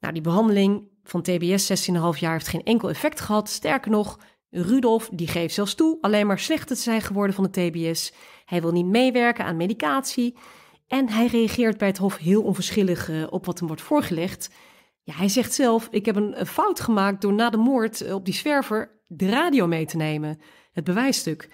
Nou, die behandeling van TBS 16,5 jaar heeft geen enkel effect gehad. Sterker nog, Rudolf die geeft zelfs toe alleen maar slechter te zijn geworden van de TBS. Hij wil niet meewerken aan medicatie. En hij reageert bij het Hof heel onverschillig eh, op wat hem wordt voorgelegd. Ja, hij zegt zelf: Ik heb een, fout gemaakt door na de moord eh, op die zwerver de radio mee te nemen, het bewijsstuk.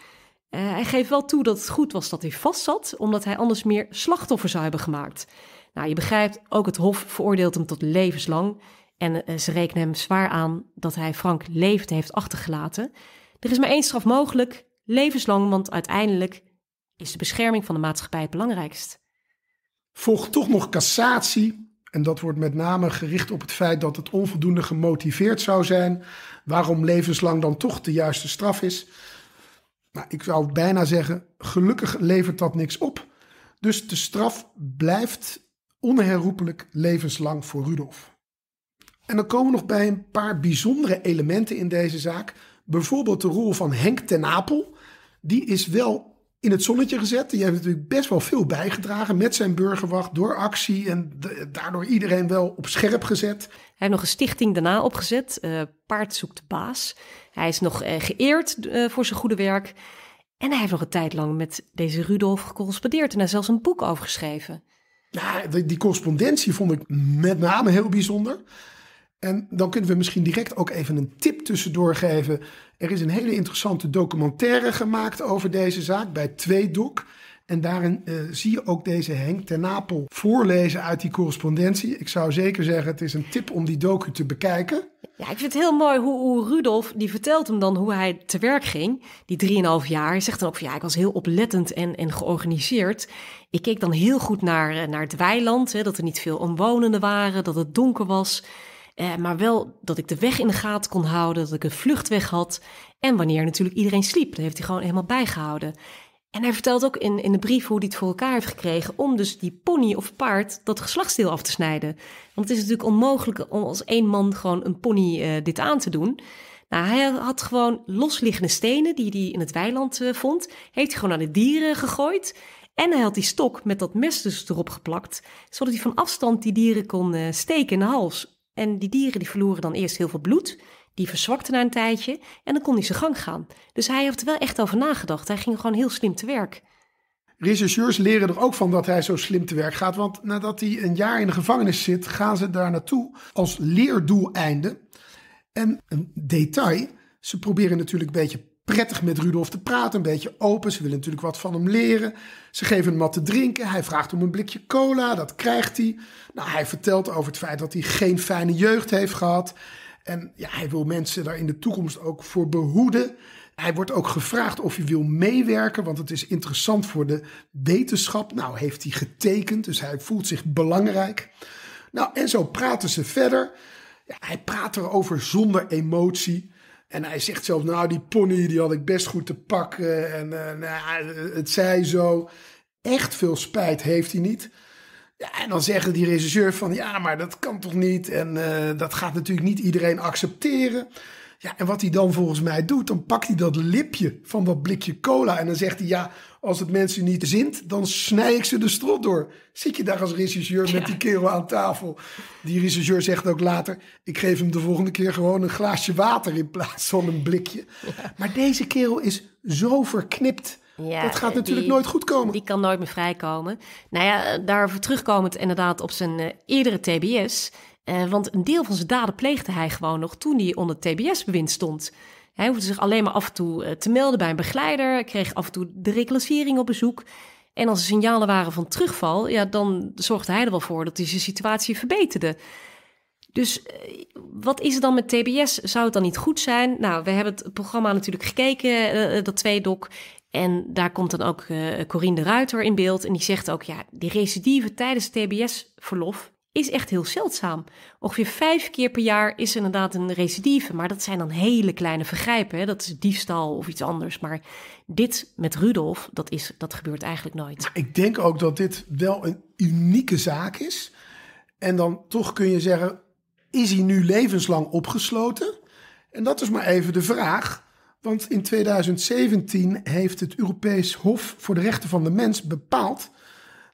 Eh, hij geeft wel toe dat het goed was dat hij vastzat, omdat hij anders meer slachtoffer zou hebben gemaakt. Nou, je begrijpt, ook het Hof veroordeelt hem tot levenslang. En eh, ze rekenen hem zwaar aan dat hij Frank levend heeft achtergelaten. Er is maar één straf mogelijk: levenslang, want uiteindelijk is de bescherming van de maatschappij het belangrijkst. Volgt toch nog cassatie. En dat wordt met name gericht op het feit dat het onvoldoende gemotiveerd zou zijn. Waarom levenslang dan toch de juiste straf is. Nou, ik zou bijna zeggen, gelukkig levert dat niks op. Dus de straf blijft onherroepelijk levenslang voor Rudolf. En dan komen we nog bij een paar bijzondere elementen in deze zaak. Bijvoorbeeld de rol van Henk ten Apel. Die is wel in het zonnetje gezet. Die heeft natuurlijk best wel veel bijgedragen met zijn burgerwacht door actie en daardoor iedereen wel op scherp gezet. Hij heeft nog een stichting daarna opgezet, eh, Paard zoekt baas. Hij is nog eh, geëerd eh, voor zijn goede werk. En hij heeft nog een tijd lang met deze Rudolf gecorrespondeerd en daar zelfs een boek over geschreven. Nou, die correspondentie vond ik met name heel bijzonder. En dan kunnen we misschien direct ook even een tip tussendoor geven er is een hele interessante documentaire gemaakt over deze zaak bij Tweedok. En daarin eh, zie je ook deze Henk ten Napel voorlezen uit die correspondentie. Ik zou zeker zeggen, het is een tip om die docu te bekijken. Ja, ik vind het heel mooi hoe, hoe Rudolf, die vertelt hem dan hoe hij te werk ging, die 3,5 jaar. Hij zegt dan ook van ja, ik was heel oplettend en, en georganiseerd. Ik keek dan heel goed naar, eh, naar het weiland, hè, dat er niet veel omwonenden waren, dat het donker was. Eh, maar wel dat ik de weg in de gaten kon houden, dat ik een vluchtweg had. En wanneer natuurlijk iedereen sliep. Dat heeft hij gewoon helemaal bijgehouden. En hij vertelt ook in, in de brief hoe hij het voor elkaar heeft gekregen om dus die pony of paard dat geslachtsdeel af te snijden. Want het is natuurlijk onmogelijk om als één man gewoon een pony eh, dit aan te doen. Nou, hij had gewoon losliggende stenen die hij in het weiland eh, vond, heeft hij gewoon aan de dieren gegooid. En hij had die stok met dat mes dus erop geplakt, zodat hij van afstand die dieren kon steken in de hals. En die dieren die verloren dan eerst heel veel bloed. Die verzwakten na een tijdje en dan kon hij zijn gang gaan. Dus hij heeft er wel echt over nagedacht. Hij ging gewoon heel slim te werk. Rechercheurs leren er ook van dat hij zo slim te werk gaat. Want nadat hij een jaar in de gevangenis zit, gaan ze daar naartoe als leerdoeleinde. En een detail, ze proberen natuurlijk een beetje prettig met Rudolf te praten, een beetje open. Ze willen natuurlijk wat van hem leren. Ze geven hem wat te drinken. Hij vraagt om een blikje cola, dat krijgt hij. Nou, hij vertelt over het feit dat hij geen fijne jeugd heeft gehad. En ja, hij wil mensen daar in de toekomst ook voor behoeden. Hij wordt ook gevraagd of hij wil meewerken, want het is interessant voor de wetenschap. Nou, heeft hij getekend, dus hij voelt zich belangrijk. Nou, en zo praten ze verder. Ja, hij praat erover zonder emotie. En hij zegt zelf, nou die pony die had ik best goed te pakken. En eh, nou, het zij zo. Echt veel spijt heeft hij niet. Ja, en dan zeggen die regisseur van, ja maar dat kan toch niet. En eh, dat gaat natuurlijk niet iedereen accepteren. Ja, en wat hij dan volgens mij doet, dan pakt hij dat lipje van dat blikje cola. En dan zegt hij, ja als het mensen niet zint, dan snij ik ze de strot door. Zit je daar als regisseur met die kerel aan tafel? Die regisseur zegt ook later: ik geef hem de volgende keer gewoon een glaasje water in plaats van een blikje. Maar deze kerel is zo verknipt. dat gaat natuurlijk nooit goed komen. Die kan nooit meer vrijkomen. Nou ja, daarvoor terugkomend inderdaad op zijn eh, eerdere TBS. Eh, want een deel van zijn daden pleegde hij gewoon nog toen hij onder TBS-bewind stond. Hij hoefde zich alleen maar af en toe eh, te melden bij een begeleider, kreeg af en toe de reclassering op bezoek. En als er signalen waren van terugval, ja, dan zorgde hij er wel voor dat hij zijn situatie verbeterde. Dus eh, wat is er dan met TBS? Zou het dan niet goed zijn? Nou, we hebben het programma natuurlijk gekeken, eh, dat tweedok. En daar komt dan ook Corine de Ruiter in beeld. En die zegt ook, ja, die recidive tijdens TBS-verlof, is echt heel zeldzaam. Ongeveer vijf keer per jaar is inderdaad een recidive, maar dat zijn dan hele kleine vergrijpen. Hè? Dat is diefstal of iets anders. Maar dit met Rudolf, dat, is, dat gebeurt eigenlijk nooit. Ik denk ook dat dit wel een unieke zaak is. En dan toch kun je zeggen, is hij nu levenslang opgesloten? En dat is maar even de vraag. Want in 2017 heeft het Europees Hof voor de Rechten van de Mens bepaald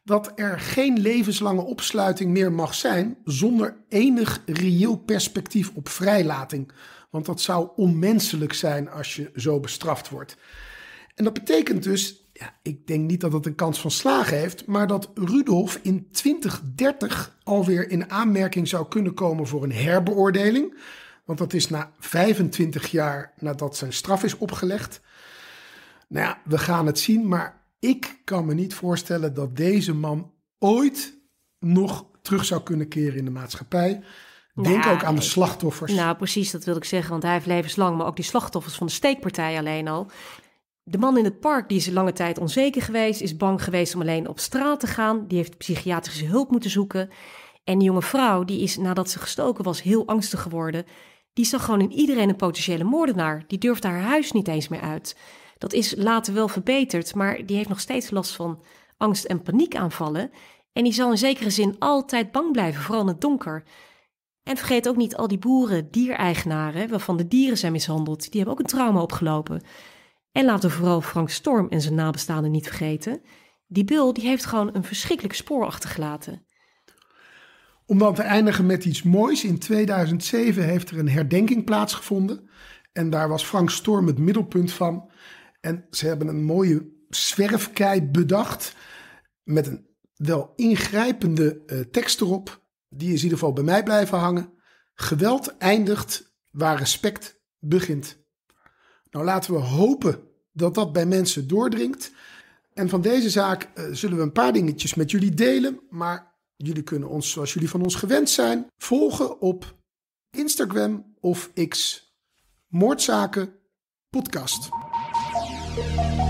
dat er geen levenslange opsluiting meer mag zijn zonder enig reëel perspectief op vrijlating. Want dat zou onmenselijk zijn als je zo bestraft wordt. En dat betekent dus, ja, ik denk niet dat het een kans van slagen heeft, maar dat Rudolf in 2030 alweer in aanmerking zou kunnen komen voor een herbeoordeling. Want dat is na 25 jaar nadat zijn straf is opgelegd. Nou ja, we gaan het zien, maar ik kan me niet voorstellen dat deze man ooit nog terug zou kunnen keren in de maatschappij. Denk ook aan de slachtoffers. Nou, precies, dat wil ik zeggen. Want hij heeft levenslang, maar ook die slachtoffers van de steekpartij alleen al. De man in het park, die is lange tijd onzeker geweest, is bang geweest om alleen op straat te gaan. Die heeft psychiatrische hulp moeten zoeken. En die jonge vrouw, die is nadat ze gestoken was, heel angstig geworden. Die zag gewoon in iedereen een potentiële moordenaar. Die durfde haar huis niet eens meer uit. Dat is later wel verbeterd, maar die heeft nog steeds last van angst- en paniekaanvallen. En die zal in zekere zin altijd bang blijven, vooral in het donker. En vergeet ook niet al die boeren, diereigenaren, waarvan de dieren zijn mishandeld. Die hebben ook een trauma opgelopen. En laten we vooral Frank Storm en zijn nabestaanden niet vergeten. Die bil die heeft gewoon een verschrikkelijk spoor achtergelaten. Om dan te eindigen met iets moois. In 2007 heeft er een herdenking plaatsgevonden. En daar was Frank Storm het middelpunt van. En ze hebben een mooie zwerfkei bedacht. Met een wel ingrijpende eh, tekst erop. Die is in ieder geval bij mij blijven hangen. Geweld eindigt waar respect begint. Nou laten we hopen dat dat bij mensen doordringt. En van deze zaak eh, zullen we een paar dingetjes met jullie delen. Maar jullie kunnen ons, zoals jullie van ons gewend zijn, volgen op Instagram of X. Moordzaken Podcast. Bye.